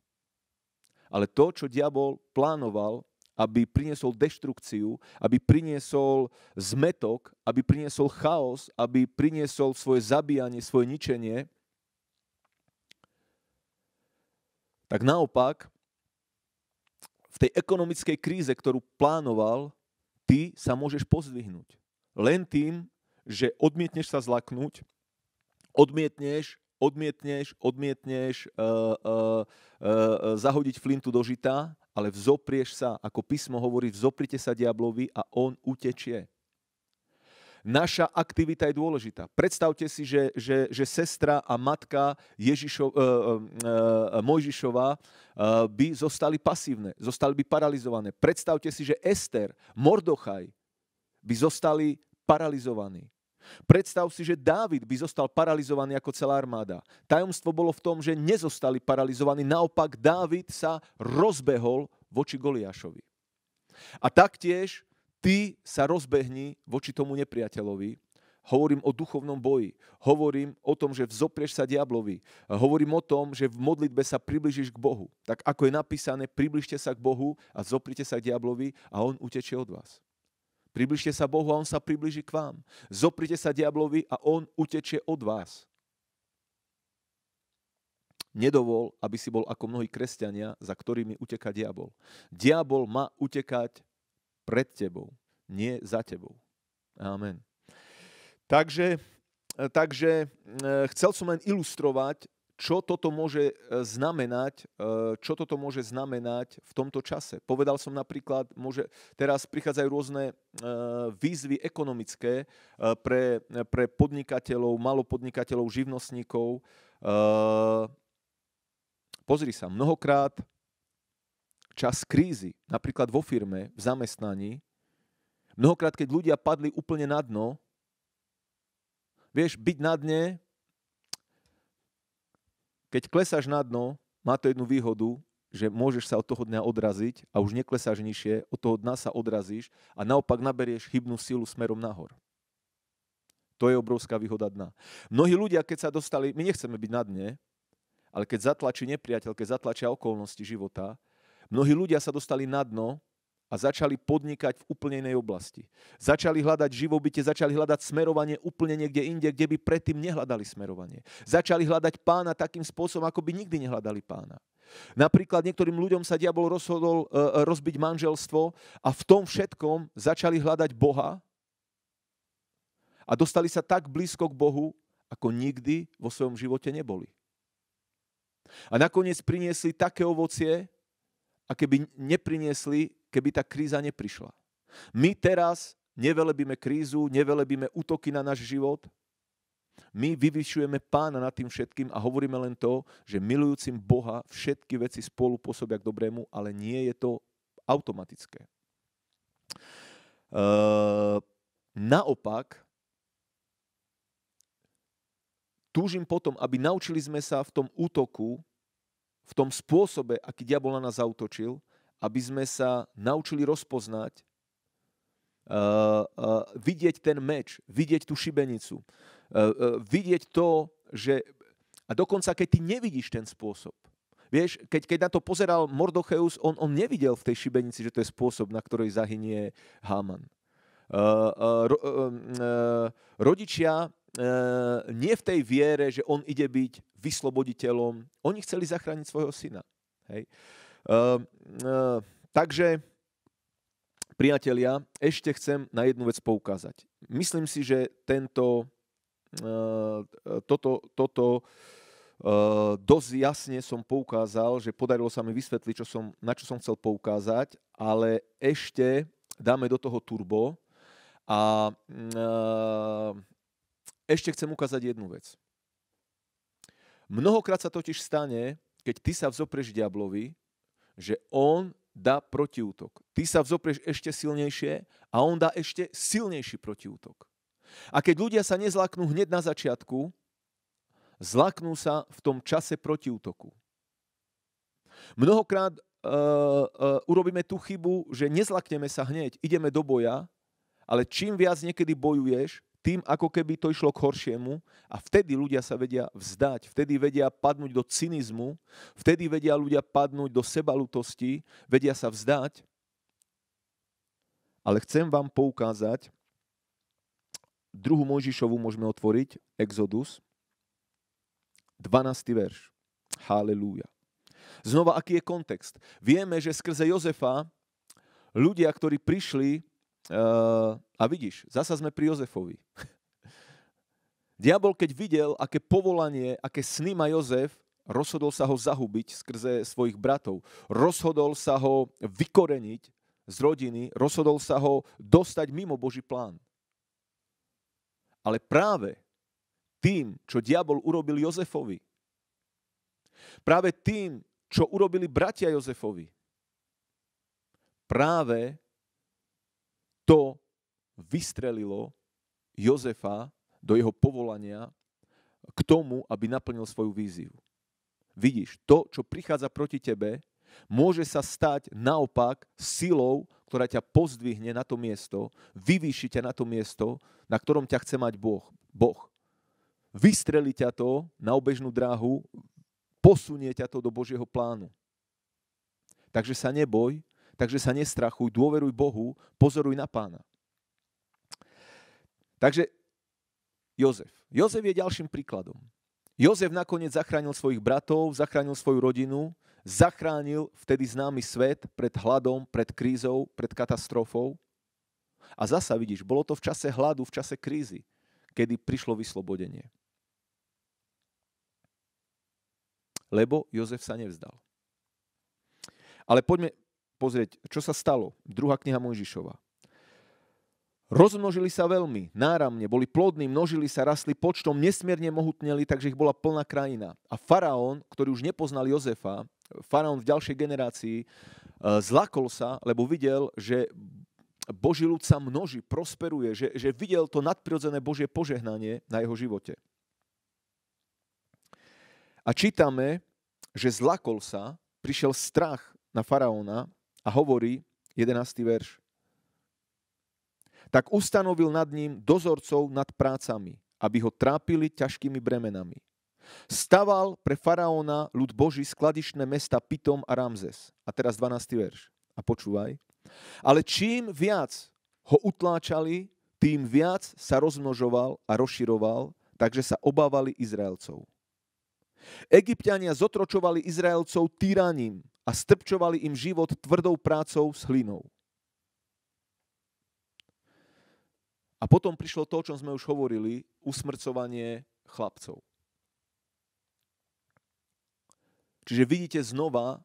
Ale to, čo diabol plánoval aby priniesol deštrukciu, aby priniesol zmetok, aby priniesol chaos, aby priniesol svoje zabíjanie, svoje ničenie, tak naopak v tej ekonomickej kríze, ktorú plánoval, ty sa môžeš pozdvihnúť. Len tým, že odmietneš sa zlaknúť, odmietneš, odmietneš, odmietneš uh, uh, uh, zahodiť flintu do žita ale vzoprieš sa, ako písmo hovorí, vzoprite sa diablovi a on utečie. Naša aktivita je dôležitá. Predstavte si, že, že, že sestra a matka Ježišo, e, e, Mojžišova e, by zostali pasívne, zostali by paralizované. Predstavte si, že Ester, Mordochaj by zostali paralizovaní. Predstav si, že Dávid by zostal paralizovaný ako celá armáda. Tajomstvo bolo v tom, že nezostali paralizovaní, naopak Dávid sa rozbehol voči Goliášovi. A taktiež ty sa rozbehni voči tomu nepriateľovi. Hovorím o duchovnom boji. Hovorím o tom, že vzoprieš sa diablovi. Hovorím o tom, že v modlitbe sa približíš k Bohu. Tak ako je napísané, približte sa k Bohu a zoprite sa k diablovi a on utečie od vás. Približte sa Bohu a On sa približí k vám. Zoprite sa diablovi a On utečie od vás. Nedovol, aby si bol ako mnohí kresťania, za ktorými uteká diabol. Diabol má utekať pred tebou, nie za tebou. Amen. Takže, takže eh, chcel som len ilustrovať čo toto môže e, znamenať, e, čo toto môže znamenať v tomto čase. Povedal som napríklad, môže, teraz prichádzajú rôzne e, výzvy ekonomické pre, pre podnikateľov, malopodnikateľov, živnostníkov. Pozri sa, mnohokrát čas krízy, napríklad vo firme, v zamestnaní, mnohokrát, keď ľudia padli úplne na dno, vieš, byť na dne keď klesáš na dno, má to jednu výhodu, že môžeš sa od toho dňa odraziť a už neklesáš nižšie, od toho dna sa odrazíš a naopak naberieš chybnú silu smerom nahor. To je obrovská výhoda dna. Mnohí ľudia, keď sa dostali, my nechceme byť na dne, ale keď zatlačí nepriateľ, keď zatlačia okolnosti života, mnohí ľudia sa dostali na dno a začali podnikať v úplne inej oblasti. Začali hľadať živobytie, začali hľadať smerovanie úplne niekde inde, kde by predtým nehľadali smerovanie. Začali hľadať pána takým spôsobom, ako by nikdy nehľadali pána. Napríklad niektorým ľuďom sa diabol rozhodol e, e, rozbiť manželstvo a v tom všetkom začali hľadať Boha a dostali sa tak blízko k Bohu, ako nikdy vo svojom živote neboli. A nakoniec priniesli také ovocie, aké by nepriniesli keby tá kríza neprišla. My teraz nevelebíme krízu, nevelebíme útoky na náš život. My vyvyšujeme pána nad tým všetkým a hovoríme len to, že milujúcim Boha všetky veci spolu pôsobia k dobrému, ale nie je to automatické. Uh, naopak, túžim potom, aby naučili sme sa v tom útoku, v tom spôsobe, aký diabol na nás zautočil, aby sme sa naučili rozpoznať, uh, uh, vidieť ten meč, vidieť tú šibenicu, uh, vidieť to, že... A dokonca, keď ty nevidíš ten spôsob, Vieš, keď, keď na to pozeral Mordocheus, on, on nevidel v tej šibenici, že to je spôsob, na ktorý zahynie Haman. Uh, uh, ro, uh, rodičia nie v tej viere, že on ide byť vysloboditeľom. Oni chceli zachrániť svojho syna. Hej. Uh, Ehm, eh, takže, priatelia, ešte chcem na jednu vec poukázať. Myslím si, že tento, eh, toto, toto eh, dosť jasne som poukázal, že podarilo sa mi vysvetliť, čo som, na čo som chcel poukázať, ale ešte dáme do toho turbo a ešte chcem ukázať jednu vec. Mnohokrát sa totiž stane, keď ty sa vzopreš diablovi, že on dá protiútok. Ty sa vzoprieš ešte silnejšie a on dá ešte silnejší protiútok. A keď ľudia sa nezlaknú hneď na začiatku, zlaknú sa v tom čase protiútoku. Mnohokrát uh, uh, urobíme tú chybu, že nezlakneme sa hneď, ideme do boja, ale čím viac niekedy bojuješ, tým ako keby to išlo k horšiemu a vtedy ľudia sa vedia vzdať, vtedy vedia padnúť do cynizmu, vtedy vedia ľudia padnúť do sebalutosti, vedia sa vzdať. Ale chcem vám poukázať, druhú Mojžišovu môžeme otvoriť, Exodus, 12. verš. Halelúja. Znova, aký je kontext? Vieme, že skrze Jozefa ľudia, ktorí prišli Eh, a vidíš, zasa sme pri Jozefovi. Diabol, keď videl, aké povolanie, aké sny má Jozef, rozhodol sa ho zahubiť skrze svojich bratov. Rozhodol sa ho vykoreniť z rodiny, rozhodol sa ho dostať mimo Boží plán. Ale práve tým, čo diabol urobil Jozefovi, práve tým, čo urobili bratia Jozefovi, práve to vystrelilo Jozefa do jeho povolania k tomu, aby naplnil svoju víziu. Vidíš, to, čo prichádza proti tebe, môže sa stať naopak silou, ktorá ťa pozdvihne na to miesto, vyvýši ťa na to miesto, na ktorom ťa chce mať Boh. boh. Vystreli ťa to na obežnú dráhu, posunie ťa to do Božieho plánu. Takže sa neboj, takže sa nestrachuj, dôveruj Bohu, pozoruj na pána. Takže Jozef. Jozef je ďalším príkladom. Jozef nakoniec zachránil svojich bratov, zachránil svoju rodinu, zachránil vtedy známy svet pred hladom, pred krízou, pred katastrofou. A zasa vidíš, bolo to v čase hladu, v čase krízy, kedy prišlo vyslobodenie. Lebo Jozef sa nevzdal. Ale poďme, pozrieť, čo sa stalo. Druhá kniha Mojžišova. Rozmnožili sa veľmi, náramne, boli plodní, množili sa, rastli počtom, nesmierne mohutneli, takže ich bola plná krajina. A faraón, ktorý už nepoznal Jozefa, faraón v ďalšej generácii, e, zlakol sa, lebo videl, že Boží ľud sa množí, prosperuje, že, že videl to nadprirodzené Božie požehnanie na jeho živote. A čítame, že zlakol sa, prišiel strach na faraóna a hovorí, 11. verš, tak ustanovil nad ním dozorcov nad prácami, aby ho trápili ťažkými bremenami. Staval pre faraóna ľud Boží skladišné mesta Pitom a Ramzes. A teraz 12. verš. A počúvaj. Ale čím viac ho utláčali, tým viac sa rozmnožoval a rozširoval, takže sa obávali Izraelcov. Egyptiania zotročovali Izraelcov tyraním, a strpčovali im život tvrdou prácou s hlinou. A potom prišlo to, o čom sme už hovorili, usmrcovanie chlapcov. Čiže vidíte znova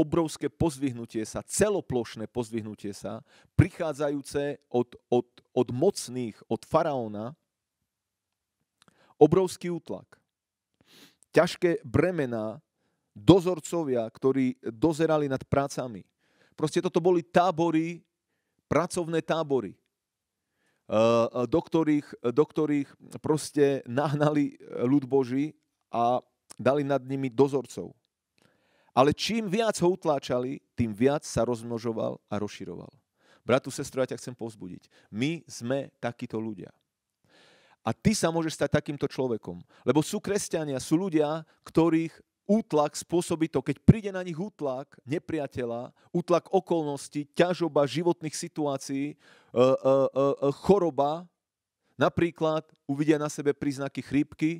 obrovské pozvihnutie sa, celoplošné pozvihnutie sa, prichádzajúce od, od, od mocných, od faraóna, obrovský útlak, ťažké bremená, dozorcovia, ktorí dozerali nad prácami. Proste toto boli tábory, pracovné tábory, eh, do ktorých, do ktorých proste nahnali ľud Boží a dali nad nimi dozorcov. Ale čím viac ho utláčali, tým viac sa rozmnožoval a rozširoval. Bratu, sestru, ja ťa chcem pozbudiť. My sme takíto ľudia. A ty sa môžeš stať takýmto človekom. Lebo sú kresťania, sú ľudia, ktorých útlak spôsobí to, keď príde na nich útlak nepriateľa, útlak okolností, ťažoba životných situácií, e, e, e, choroba, napríklad uvidia na sebe príznaky chrípky,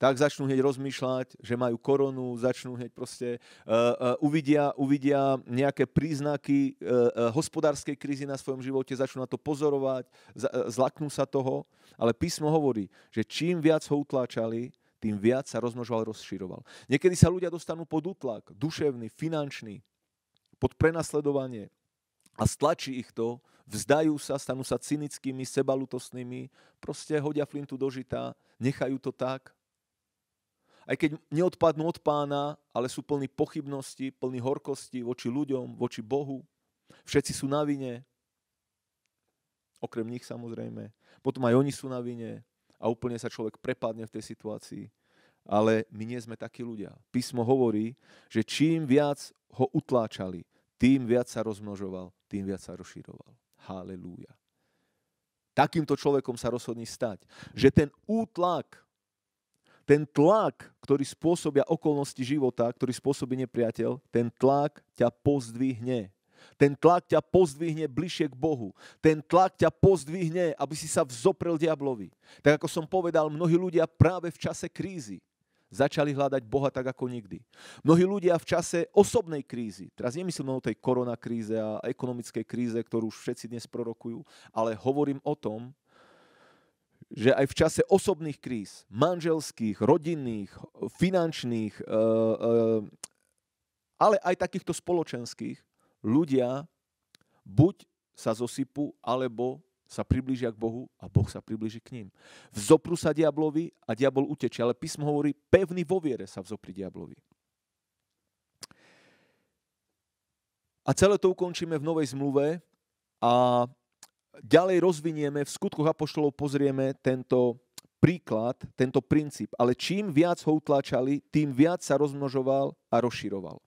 tak začnú hneď rozmýšľať, že majú koronu, začnú hneď proste, uh, uh, uvidia, uvidia nejaké príznaky uh, uh, hospodárskej krízy na svojom živote, začnú na to pozorovať, za, uh, zlaknú sa toho. Ale písmo hovorí, že čím viac ho utláčali, tým viac sa rozmnožoval, rozširoval. Niekedy sa ľudia dostanú pod útlak, duševný, finančný, pod prenasledovanie a stlačí ich to, vzdajú sa, stanú sa cynickými, sebalutostnými, proste hodia flintu do žita, nechajú to tak. Aj keď neodpadnú od pána, ale sú plní pochybnosti, plní horkosti voči ľuďom, voči Bohu. Všetci sú na vine, okrem nich samozrejme. Potom aj oni sú na vine, a úplne sa človek prepadne v tej situácii. Ale my nie sme takí ľudia. Písmo hovorí, že čím viac ho utláčali, tým viac sa rozmnožoval, tým viac sa rozširoval. Halelúja. Takýmto človekom sa rozhodní stať. Že ten útlak, ten tlak, ktorý spôsobia okolnosti života, ktorý spôsobí nepriateľ, ten tlak ťa pozdvihne. Ten tlak ťa pozdvihne bližšie k Bohu. Ten tlak ťa pozdvihne, aby si sa vzoprel diablovi. Tak ako som povedal, mnohí ľudia práve v čase krízy začali hľadať Boha tak ako nikdy. Mnohí ľudia v čase osobnej krízy, teraz nemyslím o tej koronakríze a ekonomickej kríze, ktorú už všetci dnes prorokujú, ale hovorím o tom, že aj v čase osobných kríz, manželských, rodinných, finančných, eh, eh, ale aj takýchto spoločenských, ľudia buď sa zosypú, alebo sa priblížia k Bohu a Boh sa priblíži k ním. Vzopru sa diablovi a diabol utečie, ale písmo hovorí, pevný vo viere sa vzopri diablovi. A celé to ukončíme v Novej zmluve a ďalej rozvinieme, v skutkoch apoštolov pozrieme tento príklad, tento princíp. Ale čím viac ho utláčali, tým viac sa rozmnožoval a rozširoval.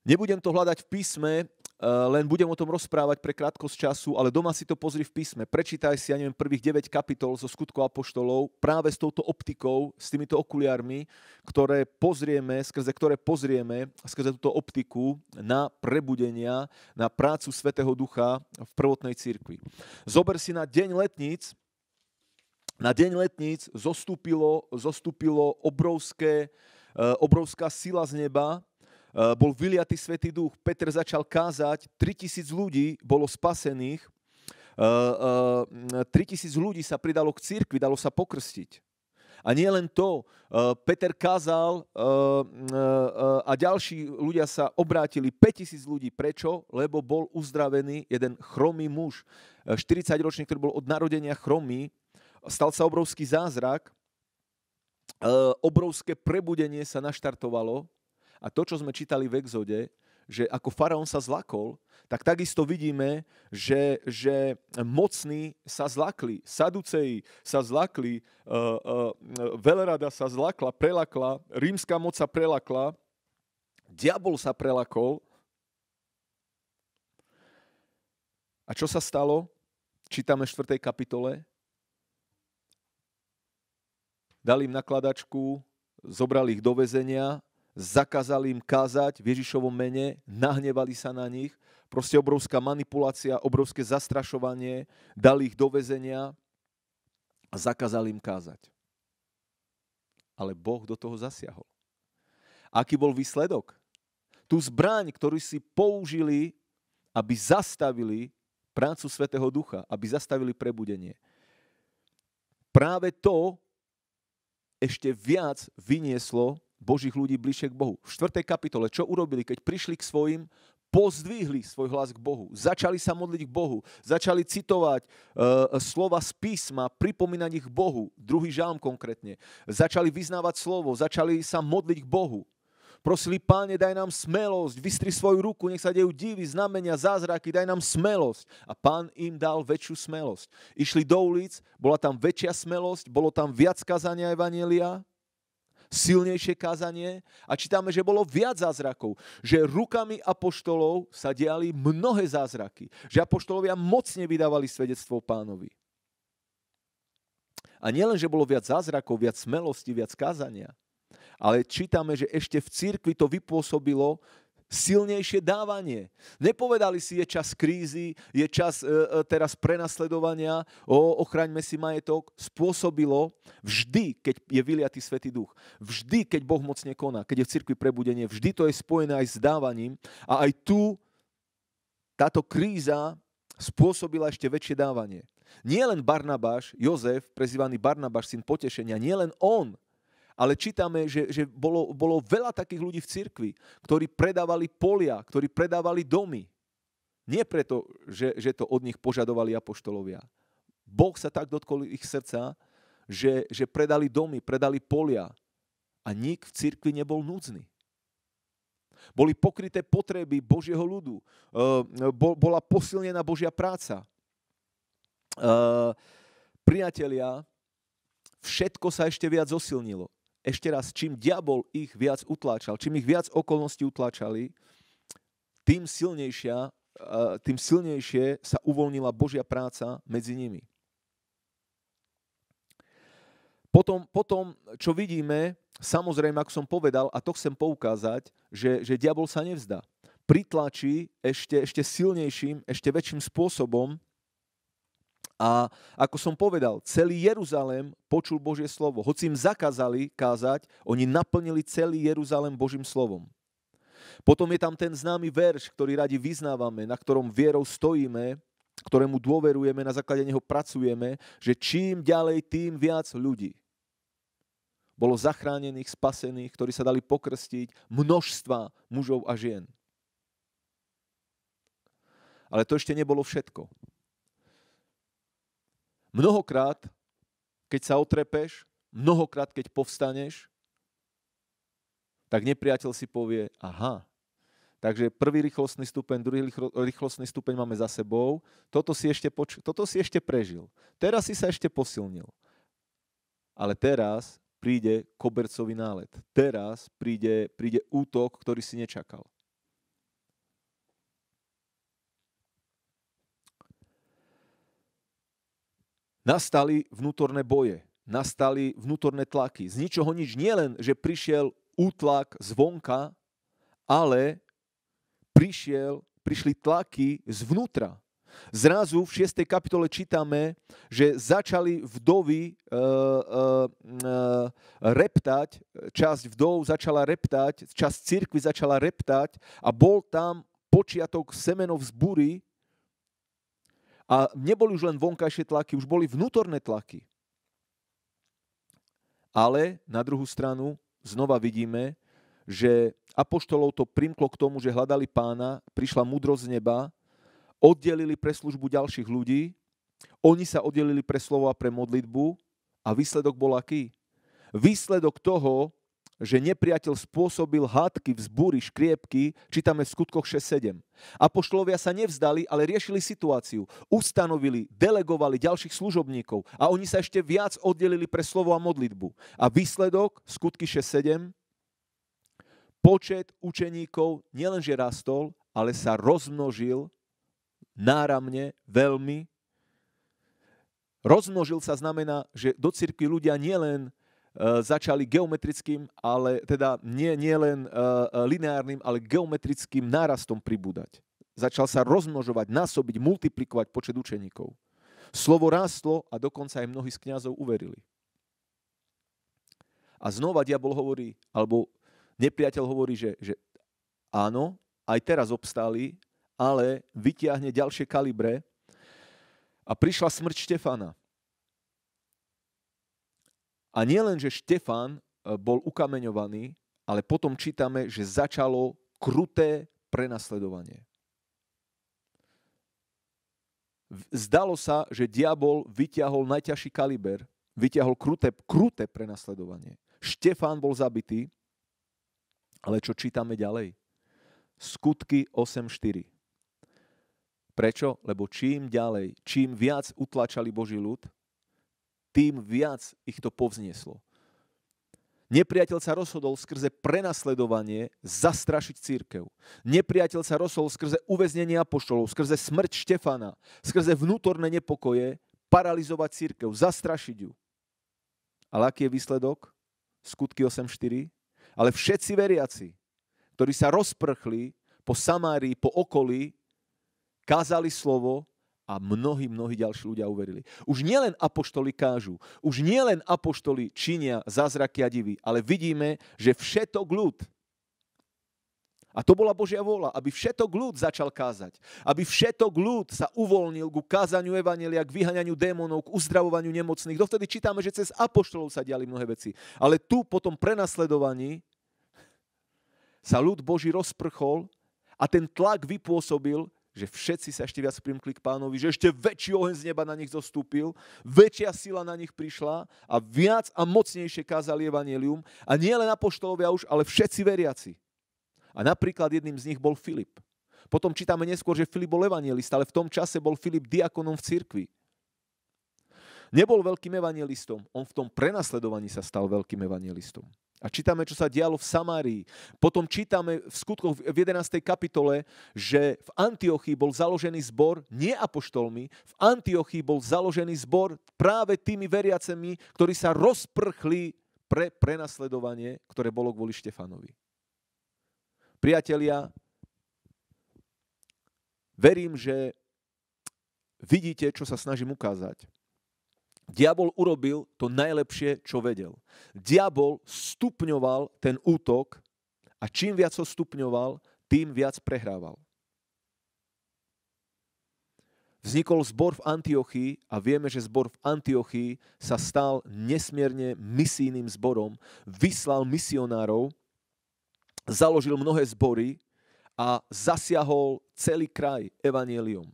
Nebudem to hľadať v písme, eh, len budem o tom rozprávať pre krátkosť času, ale doma si to pozri v písme. Prečítaj si, ja neviem, prvých 9 kapitol zo skutku apoštolov práve s touto optikou, s týmito okuliármi, ktoré pozrieme, skrze ktoré pozrieme, skrze túto optiku na prebudenia, na prácu Svetého Ducha v prvotnej cirkvi. Zober si na deň letníc, na deň letníc zostúpilo, zostúpilo obrovské, eh, obrovská sila z neba, Eh, bol vyliatý Svetý duch, Peter začal kázať, 3000 ľudí bolo spasených, 3000 eh, eh, ľudí sa pridalo k cirkvi, dalo sa pokrstiť. A nie len to, Peter kázal a ďalší ľudia sa obrátili, 5000 ľudí. Prečo? Lebo bol uzdravený jeden chromý muž, 40-ročný, ktorý bol od narodenia chromý, stal sa obrovský zázrak, obrovské prebudenie sa naštartovalo a to, čo sme čítali v exode, že ako faraón sa zlakol, tak takisto vidíme, že, že mocní sa zlakli, saduceji sa zlakli, uh, uh, velerada sa zlakla, prelakla, rímska moc sa prelakla, diabol sa prelakol. A čo sa stalo? Čítame v 4. kapitole. Dali im nakladačku, zobrali ich do väzenia zakázali im kázať v Ježišovom mene, nahnevali sa na nich, proste obrovská manipulácia, obrovské zastrašovanie, dali ich do väzenia a zakázali im kázať. Ale Boh do toho zasiahol. Aký bol výsledok? Tú zbraň, ktorú si použili, aby zastavili prácu Svetého Ducha, aby zastavili prebudenie. Práve to ešte viac vynieslo Božích ľudí bližšie k Bohu. V 4. kapitole, čo urobili, keď prišli k svojim, pozdvihli svoj hlas k Bohu, začali sa modliť k Bohu, začali citovať e, slova z písma, pripomínať ich Bohu, druhý žalm konkrétne. Začali vyznávať slovo, začali sa modliť k Bohu. Prosili, páne, daj nám smelosť, vystri svoju ruku, nech sa dejú divy, znamenia, zázraky, daj nám smelosť. A pán im dal väčšiu smelosť. Išli do ulic, bola tam väčšia smelosť, bolo tam viac kazania Evanielia, silnejšie kázanie a čítame, že bolo viac zázrakov, že rukami apoštolov sa diali mnohé zázraky, že apoštolovia mocne vydávali svedectvo pánovi. A nielen, že bolo viac zázrakov, viac smelosti, viac kázania, ale čítame, že ešte v cirkvi to vypôsobilo silnejšie dávanie. Nepovedali si, je čas krízy, je čas e, e, teraz prenasledovania, o, ochraňme si majetok. Spôsobilo vždy, keď je vyliatý Svetý Duch, vždy, keď Boh mocne koná, keď je v cirkvi prebudenie, vždy to je spojené aj s dávaním a aj tu táto kríza spôsobila ešte väčšie dávanie. Nie len Barnabáš, Jozef, prezývaný Barnabáš, syn potešenia, nie len on ale čítame, že, že bolo, bolo veľa takých ľudí v cirkvi, ktorí predávali polia, ktorí predávali domy. Nie preto, že, že to od nich požadovali apoštolovia. Boh sa tak dotkol ich srdca, že, že predali domy, predali polia a nik v cirkvi nebol núdzny. Boli pokryté potreby Božieho ľudu. Ehm, bola posilnená Božia práca. Ehm, priatelia, všetko sa ešte viac zosilnilo ešte raz, čím diabol ich viac utláčal, čím ich viac okolností utláčali, tým, silnejšia, eh, tým silnejšie sa uvoľnila Božia práca medzi nimi. Potom, potom, čo vidíme, samozrejme, ako som povedal, a to chcem poukázať, že, že diabol sa nevzdá. Pritlačí ešte, ešte silnejším, ešte väčším spôsobom a ako som povedal, celý Jeruzalém počul Božie slovo. Hoci im zakázali kázať, oni naplnili celý Jeruzalém Božím slovom. Potom je tam ten známy verš, ktorý radi vyznávame, na ktorom vierou stojíme, ktorému dôverujeme, na základe neho pracujeme, že čím ďalej, tým viac ľudí bolo zachránených, spasených, ktorí sa dali pokrstiť, množstva mužov a žien. Ale to ešte nebolo všetko. Mnohokrát, keď sa otrepeš, mnohokrát, keď povstaneš, tak nepriateľ si povie, aha, takže prvý rýchlostný stupeň, druhý rýchlostný stupeň máme za sebou, toto si ešte, poč- toto si ešte prežil, teraz si sa ešte posilnil. Ale teraz príde kobercový nálet. Teraz príde, príde útok, ktorý si nečakal. Nastali vnútorné boje, nastali vnútorné tlaky. Z ničoho nič. Nie len, že prišiel útlak zvonka, ale prišiel, prišli tlaky zvnútra. Zrazu v 6. kapitole čítame, že začali vdovy e, e, e, reptať, časť vdov začala reptať, časť cirkvi začala reptať a bol tam počiatok semenov vzbúry a neboli už len vonkajšie tlaky, už boli vnútorné tlaky. Ale na druhú stranu znova vidíme, že apoštolov to primklo k tomu, že hľadali pána, prišla múdrosť z neba, oddelili pre službu ďalších ľudí, oni sa oddelili pre slovo a pre modlitbu a výsledok bol aký? Výsledok toho, že nepriateľ spôsobil hádky, vzbúry, škriepky, čítame v skutkoch 6.7. Apoštolovia sa nevzdali, ale riešili situáciu. Ustanovili, delegovali ďalších služobníkov a oni sa ešte viac oddelili pre slovo a modlitbu. A výsledok, skutky 6.7, počet učeníkov nielenže rastol, ale sa rozmnožil náramne, veľmi. Rozmnožil sa znamená, že do cirkvi ľudia nielen E, začali geometrickým, ale teda nie, nie len e, e, lineárnym, ale geometrickým nárastom pribúdať. Začal sa rozmnožovať, násobiť, multiplikovať počet učeníkov. Slovo rástlo a dokonca aj mnohí z kňazov uverili. A znova diabol hovorí, alebo nepriateľ hovorí, že, že áno, aj teraz obstáli, ale vytiahne ďalšie kalibre a prišla smrť Štefana. A nie len, že Štefan e, bol ukameňovaný, ale potom čítame, že začalo kruté prenasledovanie. Zdalo sa, že diabol vyťahol najťažší kaliber, vyťahol kruté, kruté prenasledovanie. Štefán bol zabitý, ale čo čítame ďalej? Skutky 8.4. Prečo? Lebo čím ďalej, čím viac utlačali Boží ľud, tým viac ich to povznieslo. Nepriateľ sa rozhodol skrze prenasledovanie zastrašiť církev. Nepriateľ sa rozhodol skrze uväznenie apoštolov, skrze smrť Štefana, skrze vnútorné nepokoje paralizovať církev, zastrašiť ju. Ale aký je výsledok? Skutky 8.4. Ale všetci veriaci, ktorí sa rozprchli po Samárii, po okolí, kázali slovo a mnohí, mnohí ďalší ľudia uverili. Už nielen apoštoli kážu, už nielen apoštoli činia zázraky a divy, ale vidíme, že všetok ľud, a to bola Božia vôľa, aby všetok ľud začal kázať. Aby všetok ľud sa uvoľnil ku kázaniu Evanelia, k vyhaňaniu démonov, k uzdravovaniu nemocných. Dovtedy čítame, že cez apoštolov sa diali mnohé veci. Ale tu po tom prenasledovaní sa ľud Boží rozprchol a ten tlak vypôsobil, že všetci sa ešte viac primkli k pánovi, že ešte väčší oheň z neba na nich zostúpil, väčšia sila na nich prišla a viac a mocnejšie kázali evanelium. A nie len apoštolovia už, ale všetci veriaci. A napríklad jedným z nich bol Filip. Potom čítame neskôr, že Filip bol evangelista, ale v tom čase bol Filip diakonom v cirkvi. Nebol veľkým evangelistom, on v tom prenasledovaní sa stal veľkým evangelistom. A čítame, čo sa dialo v Samárii. Potom čítame v skutkoch v 11. kapitole, že v Antiochii bol založený zbor, nie apoštolmi, v Antiochii bol založený zbor práve tými veriacemi, ktorí sa rozprchli pre prenasledovanie, ktoré bolo kvôli Štefanovi. Priatelia, verím, že vidíte, čo sa snažím ukázať. Diabol urobil to najlepšie, čo vedel. Diabol stupňoval ten útok a čím viac ho stupňoval, tým viac prehrával. Vznikol zbor v Antiochii a vieme, že zbor v Antiochii sa stal nesmierne misijným zborom, vyslal misionárov, založil mnohé zbory a zasiahol celý kraj evanielium.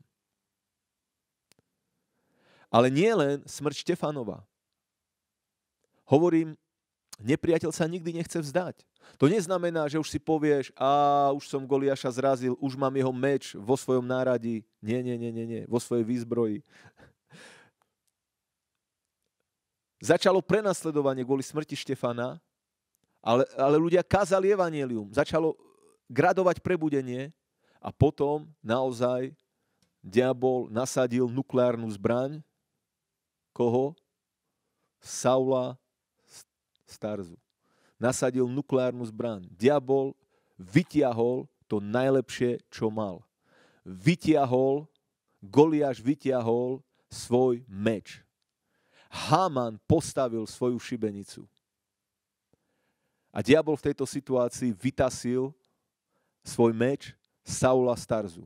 Ale nie len smrť Štefanova. Hovorím, nepriateľ sa nikdy nechce vzdať. To neznamená, že už si povieš, a už som Goliáša zrazil, už mám jeho meč vo svojom náradí. Nie, nie, nie, nie, nie, vo svojej výzbroji. Začalo prenasledovanie kvôli smrti Štefana, ale, ale ľudia kázali evanelium. Začalo gradovať prebudenie a potom naozaj diabol nasadil nukleárnu zbraň Koho? Saula Starzu. Nasadil nukleárnu zbraň. Diabol vytiahol to najlepšie, čo mal. Vytiahol, Goliáš vytiahol svoj meč. Haman postavil svoju šibenicu. A diabol v tejto situácii vytasil svoj meč Saula Starzu.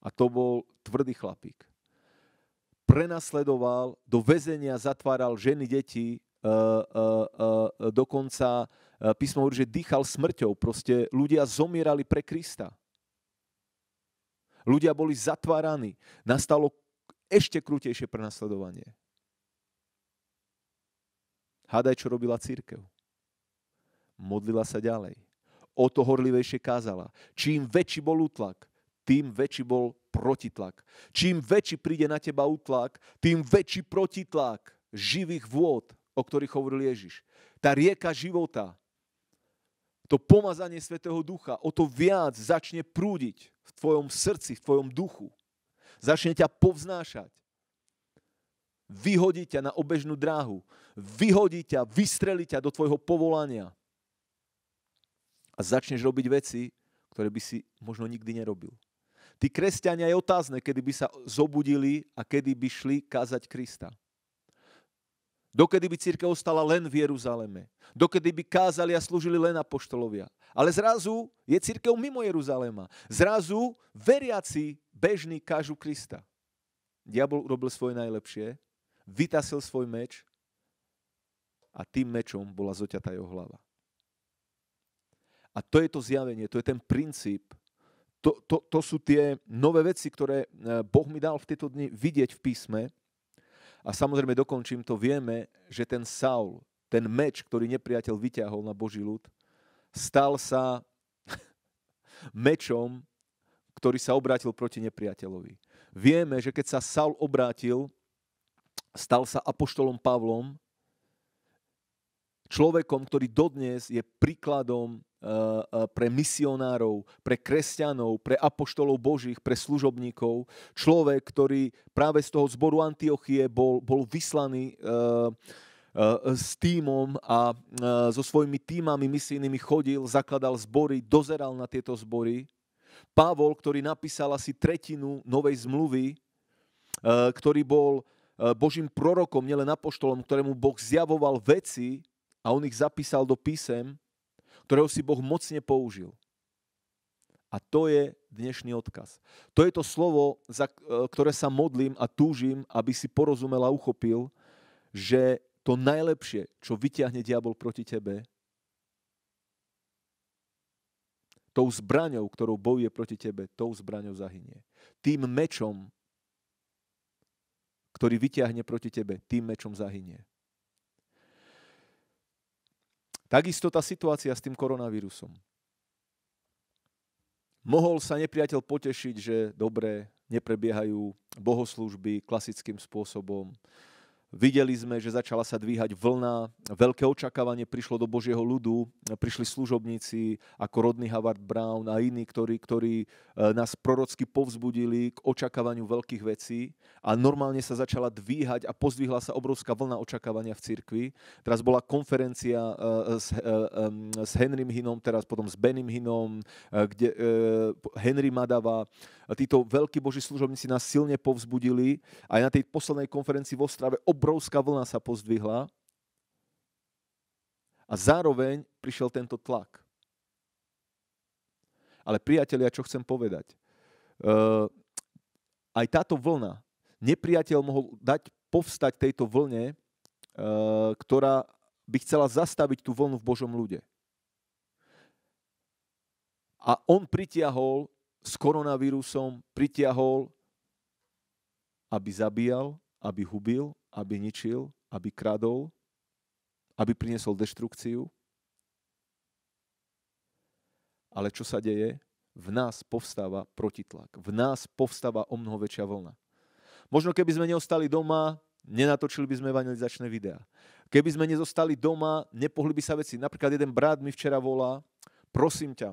A to bol tvrdý chlapík prenasledoval, do väzenia zatváral ženy, deti, Uh, uh, uh, dokonca e, písmo hovorí, že dýchal smrťou. Proste ľudia zomierali pre Krista. Ľudia boli zatváraní. Nastalo ešte krutejšie prenasledovanie. Hádaj, čo robila církev. Modlila sa ďalej. O to horlivejšie kázala. Čím väčší bol útlak, tým väčší bol protitlak. Čím väčší príde na teba útlak, tým väčší protitlak živých vôd, o ktorých hovoril Ježiš. Tá rieka života, to pomazanie Svetého Ducha o to viac začne prúdiť v tvojom srdci, v tvojom duchu. Začne ťa povznášať. Vyhodí ťa na obežnú dráhu. Vyhodí ťa, vystreli ťa do tvojho povolania. A začneš robiť veci, ktoré by si možno nikdy nerobil. Tí kresťania je otázne, kedy by sa zobudili a kedy by šli kázať Krista. Dokedy by církev ostala len v Jeruzaleme. Dokedy by kázali a slúžili len apoštolovia. Ale zrazu je církev mimo Jeruzalema. Zrazu veriaci bežní kážu Krista. Diabol urobil svoje najlepšie, vytasil svoj meč a tým mečom bola zoťatá jeho hlava. A to je to zjavenie, to je ten princíp, to, to, to sú tie nové veci, ktoré e, Boh mi dal v tieto dni vidieť v písme. A samozrejme dokončím to, vieme, že ten Saul, ten meč, ktorý nepriateľ vyťahol na Boží ľud, stal sa mečom, ktorý sa obrátil proti nepriateľovi. Vieme, že keď sa Saul obrátil, stal sa apoštolom Pavlom človekom, ktorý dodnes je príkladom eh, eh, pre misionárov, pre kresťanov, pre apoštolov božích, pre služobníkov. Človek, ktorý práve z toho zboru Antiochie bol, bol vyslaný eh, s týmom a so svojimi týmami misijnými chodil, zakladal zbory, dozeral na tieto zbory. Pavol, ktorý napísal asi tretinu Novej zmluvy, ktorý bol Božím prorokom, nielen apoštolom, ktorému Boh zjavoval veci, a on ich zapísal do písem, ktorého si Boh mocne použil. A to je dnešný odkaz. To je to slovo, za e, ktoré sa modlím a túžim, aby si porozumel a uchopil, že to najlepšie, čo vyťahne diabol proti tebe, tou zbraňou, ktorou bojuje proti tebe, tou zbraňou zahynie. Tým mečom, ktorý vyťahne proti tebe, tým mečom zahynie. Takisto tá situácia s tým koronavírusom. Mohol sa nepriateľ potešiť, že dobre, neprebiehajú bohoslužby klasickým spôsobom, Videli sme, že začala sa dvíhať vlna, veľké očakávanie prišlo do Božieho ľudu, prišli služobníci ako Rodný Howard Brown a iní, ktorí, ktorí e, nás prorocky povzbudili k očakávaniu veľkých vecí a normálne sa začala dvíhať a pozdvihla sa obrovská vlna očakávania v cirkvi. Teraz bola konferencia e, e, s, s Henrym Hinom, teraz potom s Benim Hinom, kde Henry Madava, títo veľkí boží služobníci nás silne povzbudili aj na tej poslednej konferencii v Ostrave obrovská vlna sa pozdvihla a zároveň prišiel tento tlak. Ale priatelia, čo chcem povedať? Uh, aj táto vlna, nepriateľ mohol dať povstať tejto vlne, uh, ktorá by chcela zastaviť tú vlnu v Božom ľude. A on pritiahol s koronavírusom, pritiahol, aby zabíjal, aby hubil, aby ničil, aby kradol, aby priniesol deštrukciu. Ale čo sa deje? V nás povstáva protitlak. V nás povstáva o mnoho väčšia vlna. Možno keby sme neostali doma, nenatočili by sme evangelizačné videá. Keby sme nezostali doma, nepohli by sa veci. Napríklad jeden brat mi včera volá, prosím ťa,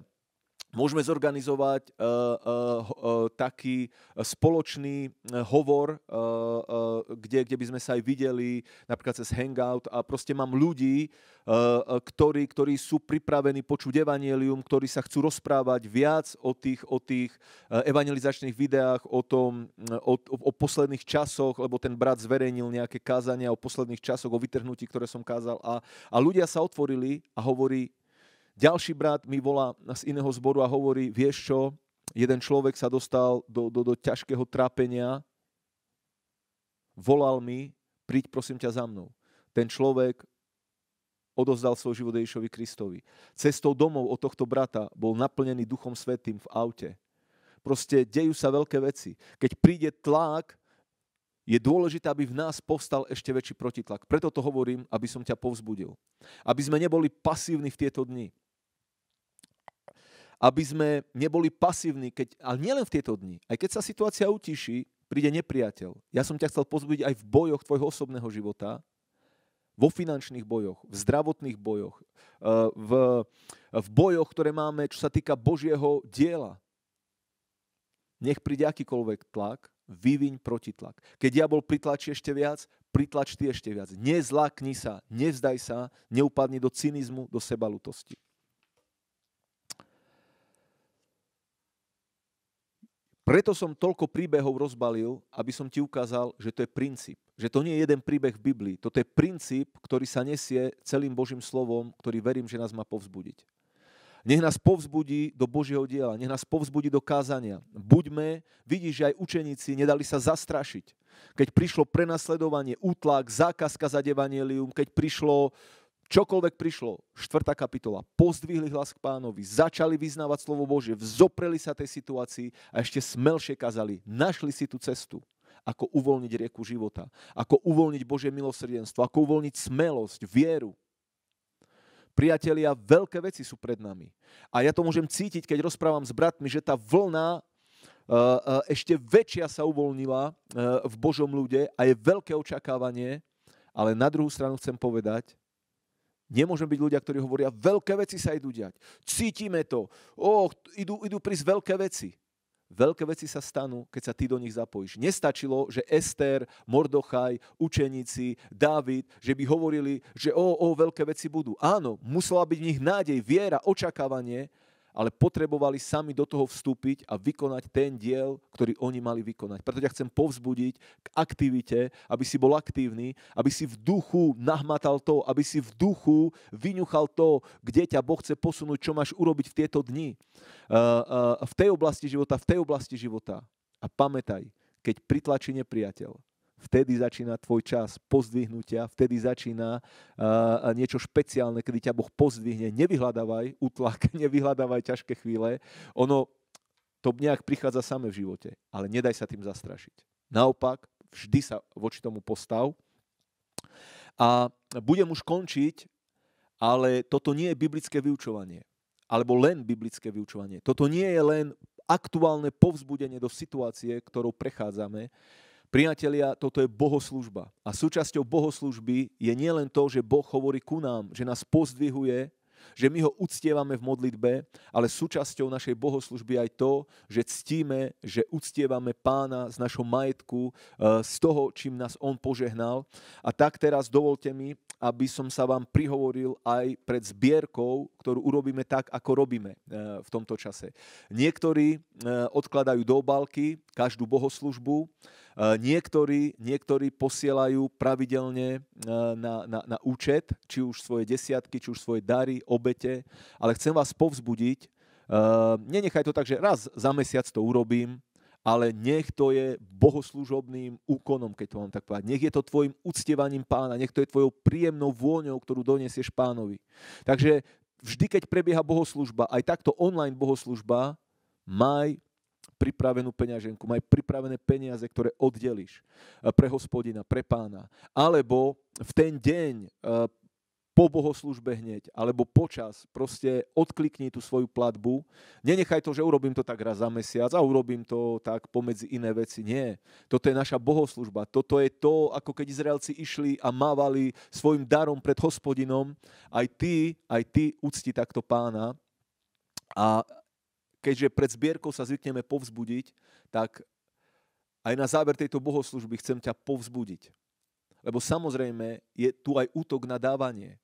Môžeme zorganizovať uh, uh, uh, taký eh, spoločný eh, hovor, uh, uh, kde, kde by sme sa aj videli, napríklad cez Hangout a proste mám ľudí, uh, ktorí, ktorí sú pripravení počuť evanielium, ktorí sa chcú rozprávať viac o tých, o tých evangelizačných videách, o, tom, o, o, o posledných časoch, lebo ten brat zverejnil nejaké kázania o posledných časoch, o vytrhnutí, ktoré som kázal a, a ľudia sa otvorili a hovorí, ďalší brat mi volá z iného zboru a hovorí, vieš čo, jeden človek sa dostal do, do, do ťažkého trápenia, volal mi, príď prosím ťa za mnou. Ten človek odozdal svoj život Ježišovi Kristovi. Cestou domov od tohto brata bol naplnený Duchom Svetým v aute. Proste dejú sa veľké veci. Keď príde tlak, je dôležité, aby v nás povstal ešte väčší protitlak. Preto to hovorím, aby som ťa povzbudil. Aby sme neboli pasívni v tieto dni aby sme neboli pasívni, keď, ale nielen v tieto dni, aj keď sa situácia utiší, príde nepriateľ. Ja som ťa chcel pozbudiť aj v bojoch tvojho osobného života, vo finančných bojoch, v zdravotných bojoch, eh, v, v bojoch, ktoré máme, čo sa týka Božieho diela. Nech príde akýkoľvek tlak, vyviň protitlak. Keď diabol pritlačí ešte viac, pritlač ty ešte viac. Nezlakni sa, nevzdaj sa, neupadni do cynizmu, do sebalutosti. Preto som toľko príbehov rozbalil, aby som ti ukázal, že to je princíp. Že to nie je jeden príbeh v Biblii. Toto je princíp, ktorý sa nesie celým Božím slovom, ktorý verím, že nás má povzbudiť. Nech nás povzbudí do Božieho diela, nech nás povzbudí do kázania. Buďme, vidíš, že aj učeníci nedali sa zastrašiť. Keď prišlo prenasledovanie, útlak, zákaz kazať evanielium, keď prišlo Čokoľvek prišlo, 4. kapitola, pozdvihli hlas k pánovi, začali vyznávať slovo Bože, vzopreli sa tej situácii a ešte smelšie kazali, našli si tú cestu ako uvoľniť rieku života, ako uvoľniť Božie milosrdenstvo, ako uvoľniť smelosť, vieru. Priatelia, veľké veci sú pred nami. A ja to môžem cítiť, keď rozprávam s bratmi, že tá vlna e, e, ešte väčšia sa uvoľnila e, v Božom ľude a je veľké očakávanie, ale na druhú stranu chcem povedať, Nemôžeme byť ľudia, ktorí hovoria, veľké veci sa idú diať. Cítime to. O, oh, idú, idú prísť veľké veci. Veľké veci sa stanú, keď sa ty do nich zapojíš. Nestačilo, že Ester, Mordochaj, učeníci, Dávid, že by hovorili, že o, oh, o, oh, veľké veci budú. Áno, musela byť v nich nádej, viera, očakávanie, ale potrebovali sami do toho vstúpiť a vykonať ten diel, ktorý oni mali vykonať. Preto ťa chcem povzbudiť k aktivite, aby si bol aktívny, aby si v duchu nahmatal to, aby si v duchu vyňuchal to, kde ťa Boh chce posunúť, čo máš urobiť v tieto dni. Uh, uh, v tej oblasti života, v tej oblasti života. A pamätaj, keď pritlačí nepriateľ, vtedy začína tvoj čas pozdvihnutia, vtedy začína uh, niečo špeciálne, kedy ťa Boh pozdvihne. Nevyhľadávaj utlak, nevyhľadávaj ťažké chvíle. Ono to nejak prichádza same v živote, ale nedaj sa tým zastrašiť. Naopak, vždy sa voči tomu postav. A budem už končiť, ale toto nie je biblické vyučovanie. Alebo len biblické vyučovanie. Toto nie je len aktuálne povzbudenie do situácie, ktorou prechádzame, Priatelia, toto je bohoslužba. A súčasťou bohoslužby je nielen to, že Boh hovorí ku nám, že nás pozdvihuje, že my ho uctievame v modlitbe, ale súčasťou našej bohoslužby aj to, že ctíme, že uctievame pána z našho majetku, eh, z toho, čím nás on požehnal. A tak teraz dovolte mi, aby som sa vám prihovoril aj pred zbierkou, ktorú urobíme tak, ako robíme eh, v tomto čase. Niektorí eh, odkladajú do obálky každú bohoslužbu, eh, Niektorí, niektorí posielajú pravidelne na, na, na účet, či už svoje desiatky, či už svoje dary, obete, ale chcem vás povzbudiť, nenechaj to tak, že raz za mesiac to urobím, ale nech to je bohoslužobným úkonom, keď to mám tak povedať. Nech je to tvojim uctievaním pána, nech to je tvojou príjemnou vôňou, ktorú donesieš pánovi. Takže vždy, keď prebieha bohoslužba, aj takto online bohoslužba, maj pripravenú peňaženku, maj pripravené peniaze, ktoré oddeliš eh, pre hospodina, pre pána. Alebo v ten deň eh, po bohoslužbe hneď, alebo počas, proste odklikni tú svoju platbu. Nenechaj to, že urobím to tak raz za mesiac a urobím to tak pomedzi iné veci. Nie. Toto je naša bohoslužba. Toto je to, ako keď Izraelci išli a mávali svojim darom pred hospodinom. Aj ty, aj ty ucti takto pána. A keďže pred zbierkou sa zvykneme povzbudiť, tak aj na záver tejto bohoslužby chcem ťa povzbudiť. Lebo samozrejme je tu aj útok na dávanie.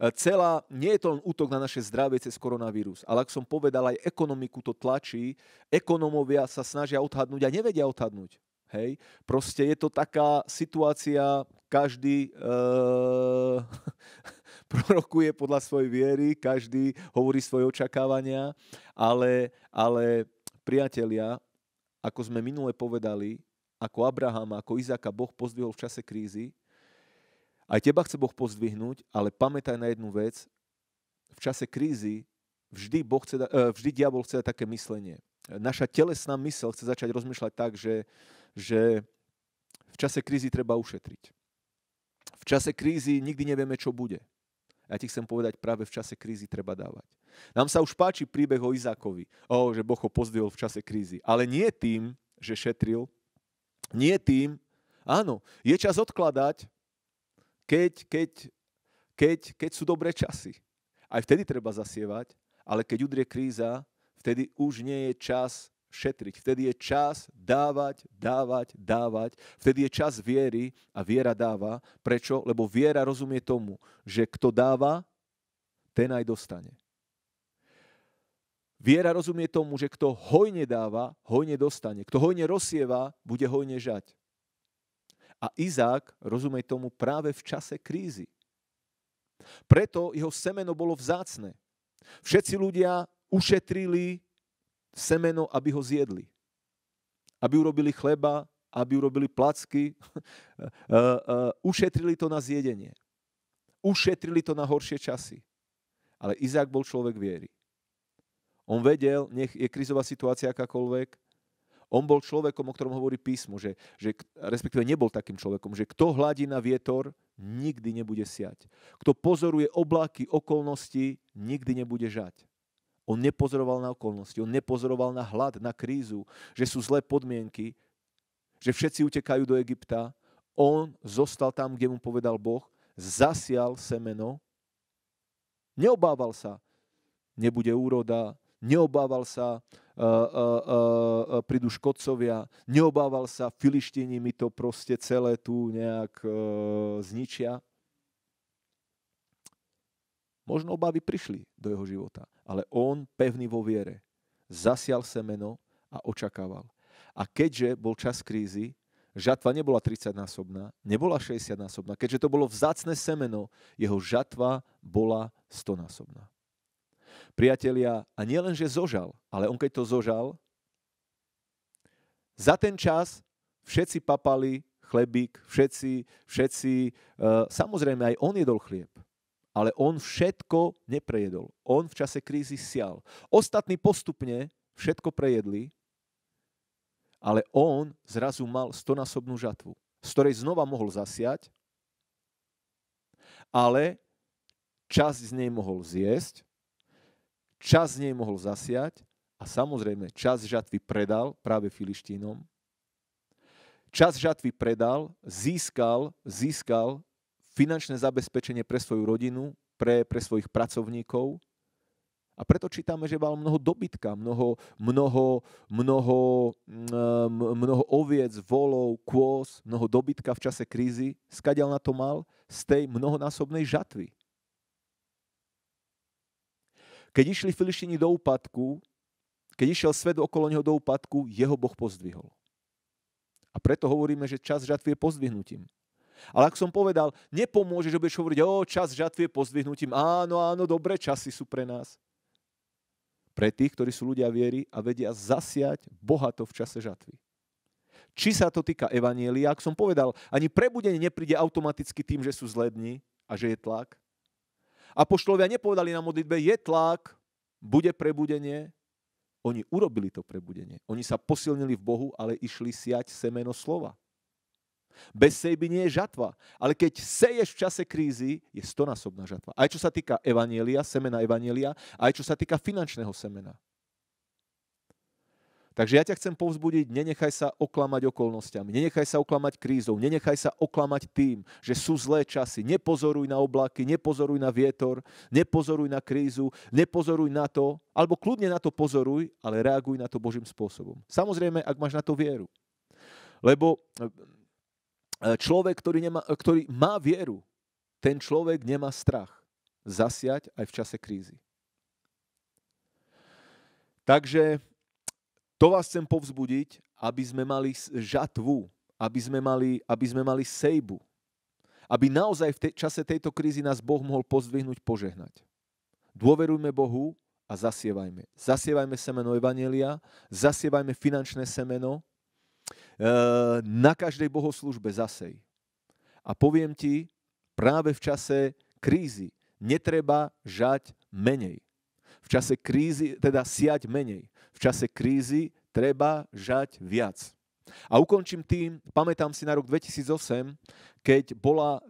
E, celá, nie je to len útok na naše zdravie cez koronavírus, ale ak som povedal, aj ekonomiku to tlačí, ekonomovia sa snažia odhadnúť a nevedia odhadnúť. Hej, proste je to taká situácia, každý e, prorokuje podľa svojej viery, každý hovorí svoje očakávania, ale, ale priatelia, ako sme minule povedali, ako Abraham, ako Izaka Boh pozdvihol v čase krízy, aj teba chce Boh pozdvihnúť, ale pamätaj na jednu vec. V čase krízy vždy, boh chce, e, vždy diabol chce dať také myslenie. Naša telesná mysel chce začať rozmýšľať tak, že, že v čase krízy treba ušetriť. V čase krízy nikdy nevieme, čo bude. Ja ti chcem povedať, práve v čase krízy treba dávať. Nám sa už páči príbeh o Izákovi, o, že Boh ho pozdvihol v čase krízy. Ale nie tým, že šetril, nie tým, áno, je čas odkladať, keď, keď, keď, keď sú dobré časy. Aj vtedy treba zasievať, ale keď udrie kríza, vtedy už nie je čas šetriť. Vtedy je čas dávať, dávať, dávať. Vtedy je čas viery a viera dáva. Prečo? Lebo viera rozumie tomu, že kto dáva, ten aj dostane. Viera rozumie tomu, že kto hojne dáva, hojne dostane. Kto hojne rozsieva, bude hojne žať. A Izák rozumie tomu práve v čase krízy. Preto jeho semeno bolo vzácne. Všetci ľudia ušetrili semeno, aby ho zjedli. Aby urobili chleba, aby urobili placky. Eh, eh, ušetrili to na zjedenie. Ušetrili to na horšie časy. Ale Izák bol človek viery. On vedel, nech je krizová situácia akákoľvek, on bol človekom, o ktorom hovorí písmo, že, že respektíve nebol takým človekom, že kto hladí na vietor, nikdy nebude siať. Kto pozoruje oblaky okolnosti, nikdy nebude žať. On nepozoroval na okolnosti, on nepozoroval na hlad, na krízu, že sú zlé podmienky, že všetci utekajú do Egypta. On zostal tam, kde mu povedal Boh, zasial semeno, neobával sa, nebude úroda, neobával sa, prídu škodcovia, neobával sa, filištíni mi to proste celé tu nejak e, zničia. Možno obavy prišli do jeho života, ale on pevný vo viere zasial semeno a očakával. A keďže bol čas krízy, žatva nebola 30-násobná, nebola 60-násobná. Keďže to bolo vzácne semeno, jeho žatva bola 100-násobná. Priatelia, a nie len, že zožal, ale on keď to zožal, za ten čas všetci papali chlebík, všetci, všetci, e, samozrejme aj on jedol chlieb, ale on všetko neprejedol. On v čase krízy sial. Ostatní postupne všetko prejedli, ale on zrazu mal stonásobnú žatvu, z ktorej znova mohol zasiať, ale časť z nej mohol zjesť čas z nej mohol zasiať a samozrejme čas žatvy predal práve filištínom. Čas žatvy predal, získal, získal finančné zabezpečenie pre svoju rodinu, pre, pre svojich pracovníkov. A preto čítame, že mal mnoho dobytka, mnoho, mnoho, mnoho, mm, mnoho oviec, volov, kôz, mnoho dobytka v čase krízy. Skadial na to mal? Z tej mnohonásobnej žatvy. Keď išli Filištini do úpadku, keď išiel svet okolo neho do úpadku, jeho Boh pozdvihol. A preto hovoríme, že čas žatvy je pozdvihnutím. Ale ak som povedal, nepomôže, že budeš hovoriť, o, čas žatvy je pozdvihnutím. Áno, áno, dobré časy sú pre nás. Pre tých, ktorí sú ľudia viery a vedia zasiať bohato v čase žatvy. Či sa to týka Evanielia, ak som povedal, ani prebudenie nepríde automaticky tým, že sú zlední a že je tlak. Apoštlovia nepovedali na modlitbe, je tlak, bude prebudenie. Oni urobili to prebudenie. Oni sa posilnili v Bohu, ale išli siať semeno slova. Bez sejby nie je žatva, ale keď seješ v čase krízy, je stonásobná žatva. Aj čo sa týka evanielia, semena evanielia, aj čo sa týka finančného semena. Takže ja ťa chcem povzbudiť, nenechaj sa oklamať okolnostiami, nenechaj sa oklamať krízou, nenechaj sa oklamať tým, že sú zlé časy. Nepozoruj na oblaky, nepozoruj na vietor, nepozoruj na krízu, nepozoruj na to, alebo kľudne na to pozoruj, ale reaguj na to Božím spôsobom. Samozrejme, ak máš na to vieru. Lebo e, e, človek, ktorý, nemá, e, ktorý má vieru, ten človek nemá strach zasiať aj v čase krízy. Takže to vás chcem povzbudiť, aby sme mali žatvu, aby sme mali, aby sme mali sejbu. Aby naozaj v te, čase tejto krízy nás Boh mohol pozdvihnúť, požehnať. Dôverujme Bohu a zasievajme. Zasievajme semeno Evanelia, zasievajme finančné semeno. E, na každej bohoslužbe zasej. A poviem ti, práve v čase krízy netreba žať menej. V čase krízy teda siať menej. V čase krízy treba žať viac. A ukončím tým, pamätám si na rok 2008, keď bola e,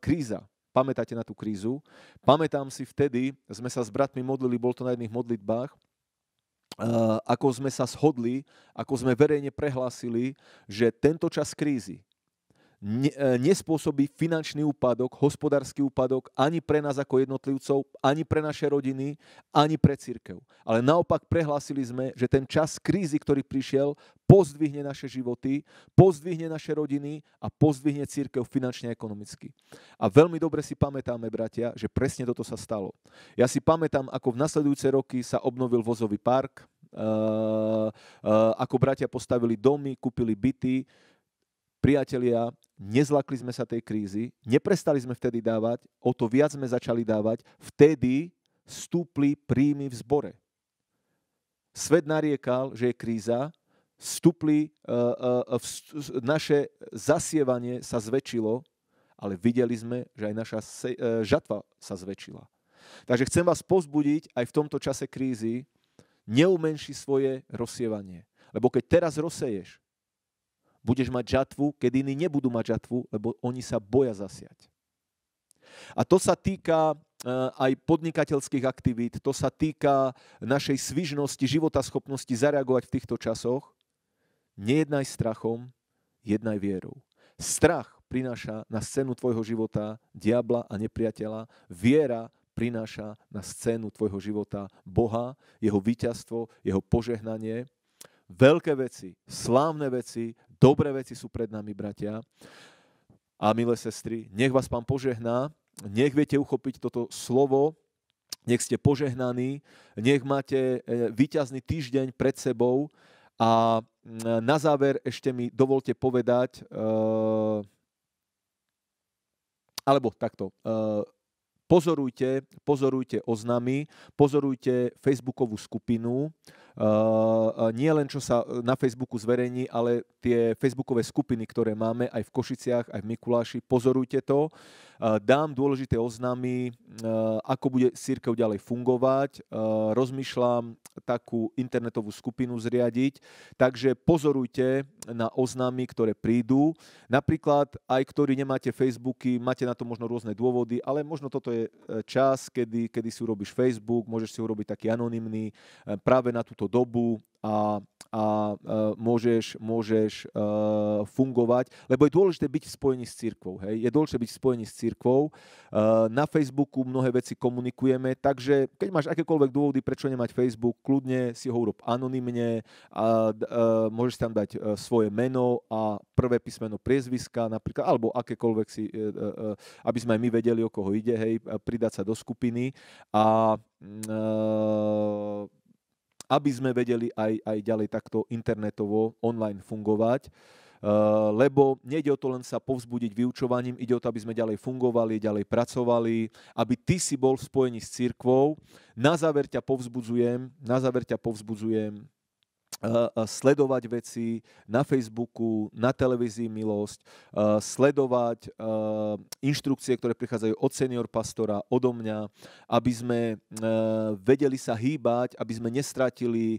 kríza. Pamätáte na tú krízu? Pamätám si vtedy, sme sa s bratmi modlili, bol to na jedných modlitbách, e, ako sme sa shodli, ako sme verejne prehlásili, že tento čas krízy, ne, e, nespôsobí finančný úpadok, hospodársky úpadok ani pre nás ako jednotlivcov, ani pre naše rodiny, ani pre církev. Ale naopak prehlásili sme, že ten čas krízy, ktorý prišiel, pozdvihne naše životy, pozdvihne naše rodiny a pozdvihne církev finančne a ekonomicky. A veľmi dobre si pamätáme, bratia, že presne toto sa stalo. Ja si pamätám, ako v nasledujúce roky sa obnovil vozový park, Uh, uh, ako bratia postavili domy, kúpili byty, Priatelia, nezlakli sme sa tej krízy, neprestali sme vtedy dávať, o to viac sme začali dávať, vtedy stúpli príjmy v zbore. Svet nariekal, že je kríza, stúpli, uh, uh, naše zasievanie sa zväčšilo, ale videli sme, že aj naša se- uh, žatva sa zväčšila. Takže chcem vás pozbudiť aj v tomto čase krízy, neumenši svoje rozsievanie. Lebo keď teraz rozseješ, budeš mať žatvu, keď iní nebudú mať žatvu, lebo oni sa boja zasiať. A to sa týka e, aj podnikateľských aktivít, to sa týka našej svižnosti, životaschopnosti zareagovať v týchto časoch. Nejednaj strachom, jednaj vierou. Strach prináša na scénu tvojho života diabla a nepriateľa, viera prináša na scénu tvojho života Boha, jeho víťazstvo, jeho požehnanie Veľké veci, slávne veci, dobré veci sú pred nami, bratia. A milé sestry, nech vás pán požehná, nech viete uchopiť toto slovo, nech ste požehnaní, nech máte e, výťazný týždeň pred sebou a na záver ešte mi dovolte povedať, e, alebo takto, e, pozorujte, pozorujte oznamy, pozorujte facebookovú skupinu, Eh, eh, nie len čo sa eh, na Facebooku zverejní, ale tie Facebookové skupiny, ktoré máme aj v Košiciach, aj v Mikuláši, pozorujte to. Dám dôležité oznámy, ako bude církev ďalej fungovať. Rozmýšľam takú internetovú skupinu zriadiť, takže pozorujte na oznámy, ktoré prídu. Napríklad aj ktorí nemáte Facebooky, máte na to možno rôzne dôvody, ale možno toto je čas, kedy, kedy si urobíš Facebook, môžeš si urobiť taký anonymný práve na túto túto dobu a, a e, môžeš, môžeš e, fungovať, lebo je dôležité byť v spojení s církvou. Hej? Je dôležité byť v spojení s církvou. E, na Facebooku mnohé veci komunikujeme, takže keď máš akékoľvek dôvody, prečo nemať Facebook, kľudne si ho urob anonymne, a, a, môžeš tam dať svoje meno a prvé písmeno priezviska napríklad, alebo akékoľvek si, aby sme aj my vedeli, o koho ide, hej, pridať sa do skupiny a mm, e, aby sme vedeli aj, aj ďalej takto internetovo, online fungovať. Uh, lebo nejde o to len sa povzbudiť vyučovaním, ide o to, aby sme ďalej fungovali, ďalej pracovali, aby ty si bol v spojení s církvou. Na záver ťa povzbudzujem, na záver ťa povzbudzujem, sledovať veci na Facebooku, na televízii Milosť, sledovať inštrukcie, ktoré prichádzajú od senior pastora, odo mňa, aby sme e, vedeli sa hýbať, aby sme nestratili e,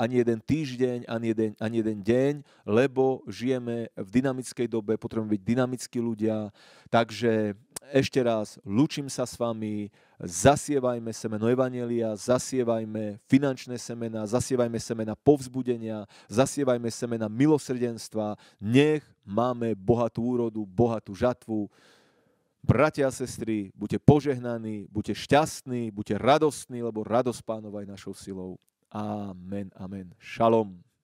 ani jeden týždeň, ani jeden, ani jeden deň, lebo žijeme v dynamickej dobe, potrebujeme byť dynamickí ľudia, takže ešte raz, lučím sa s vami, zasievajme semeno Evanelia, zasievajme finančné semena, zasievajme semena povzbudenia, zasievajme semena milosrdenstva, nech máme bohatú úrodu, bohatú žatvu. Bratia a sestry, buďte požehnaní, buďte šťastní, buďte radostní, lebo radosť pánova je našou silou. Amen, amen. Šalom.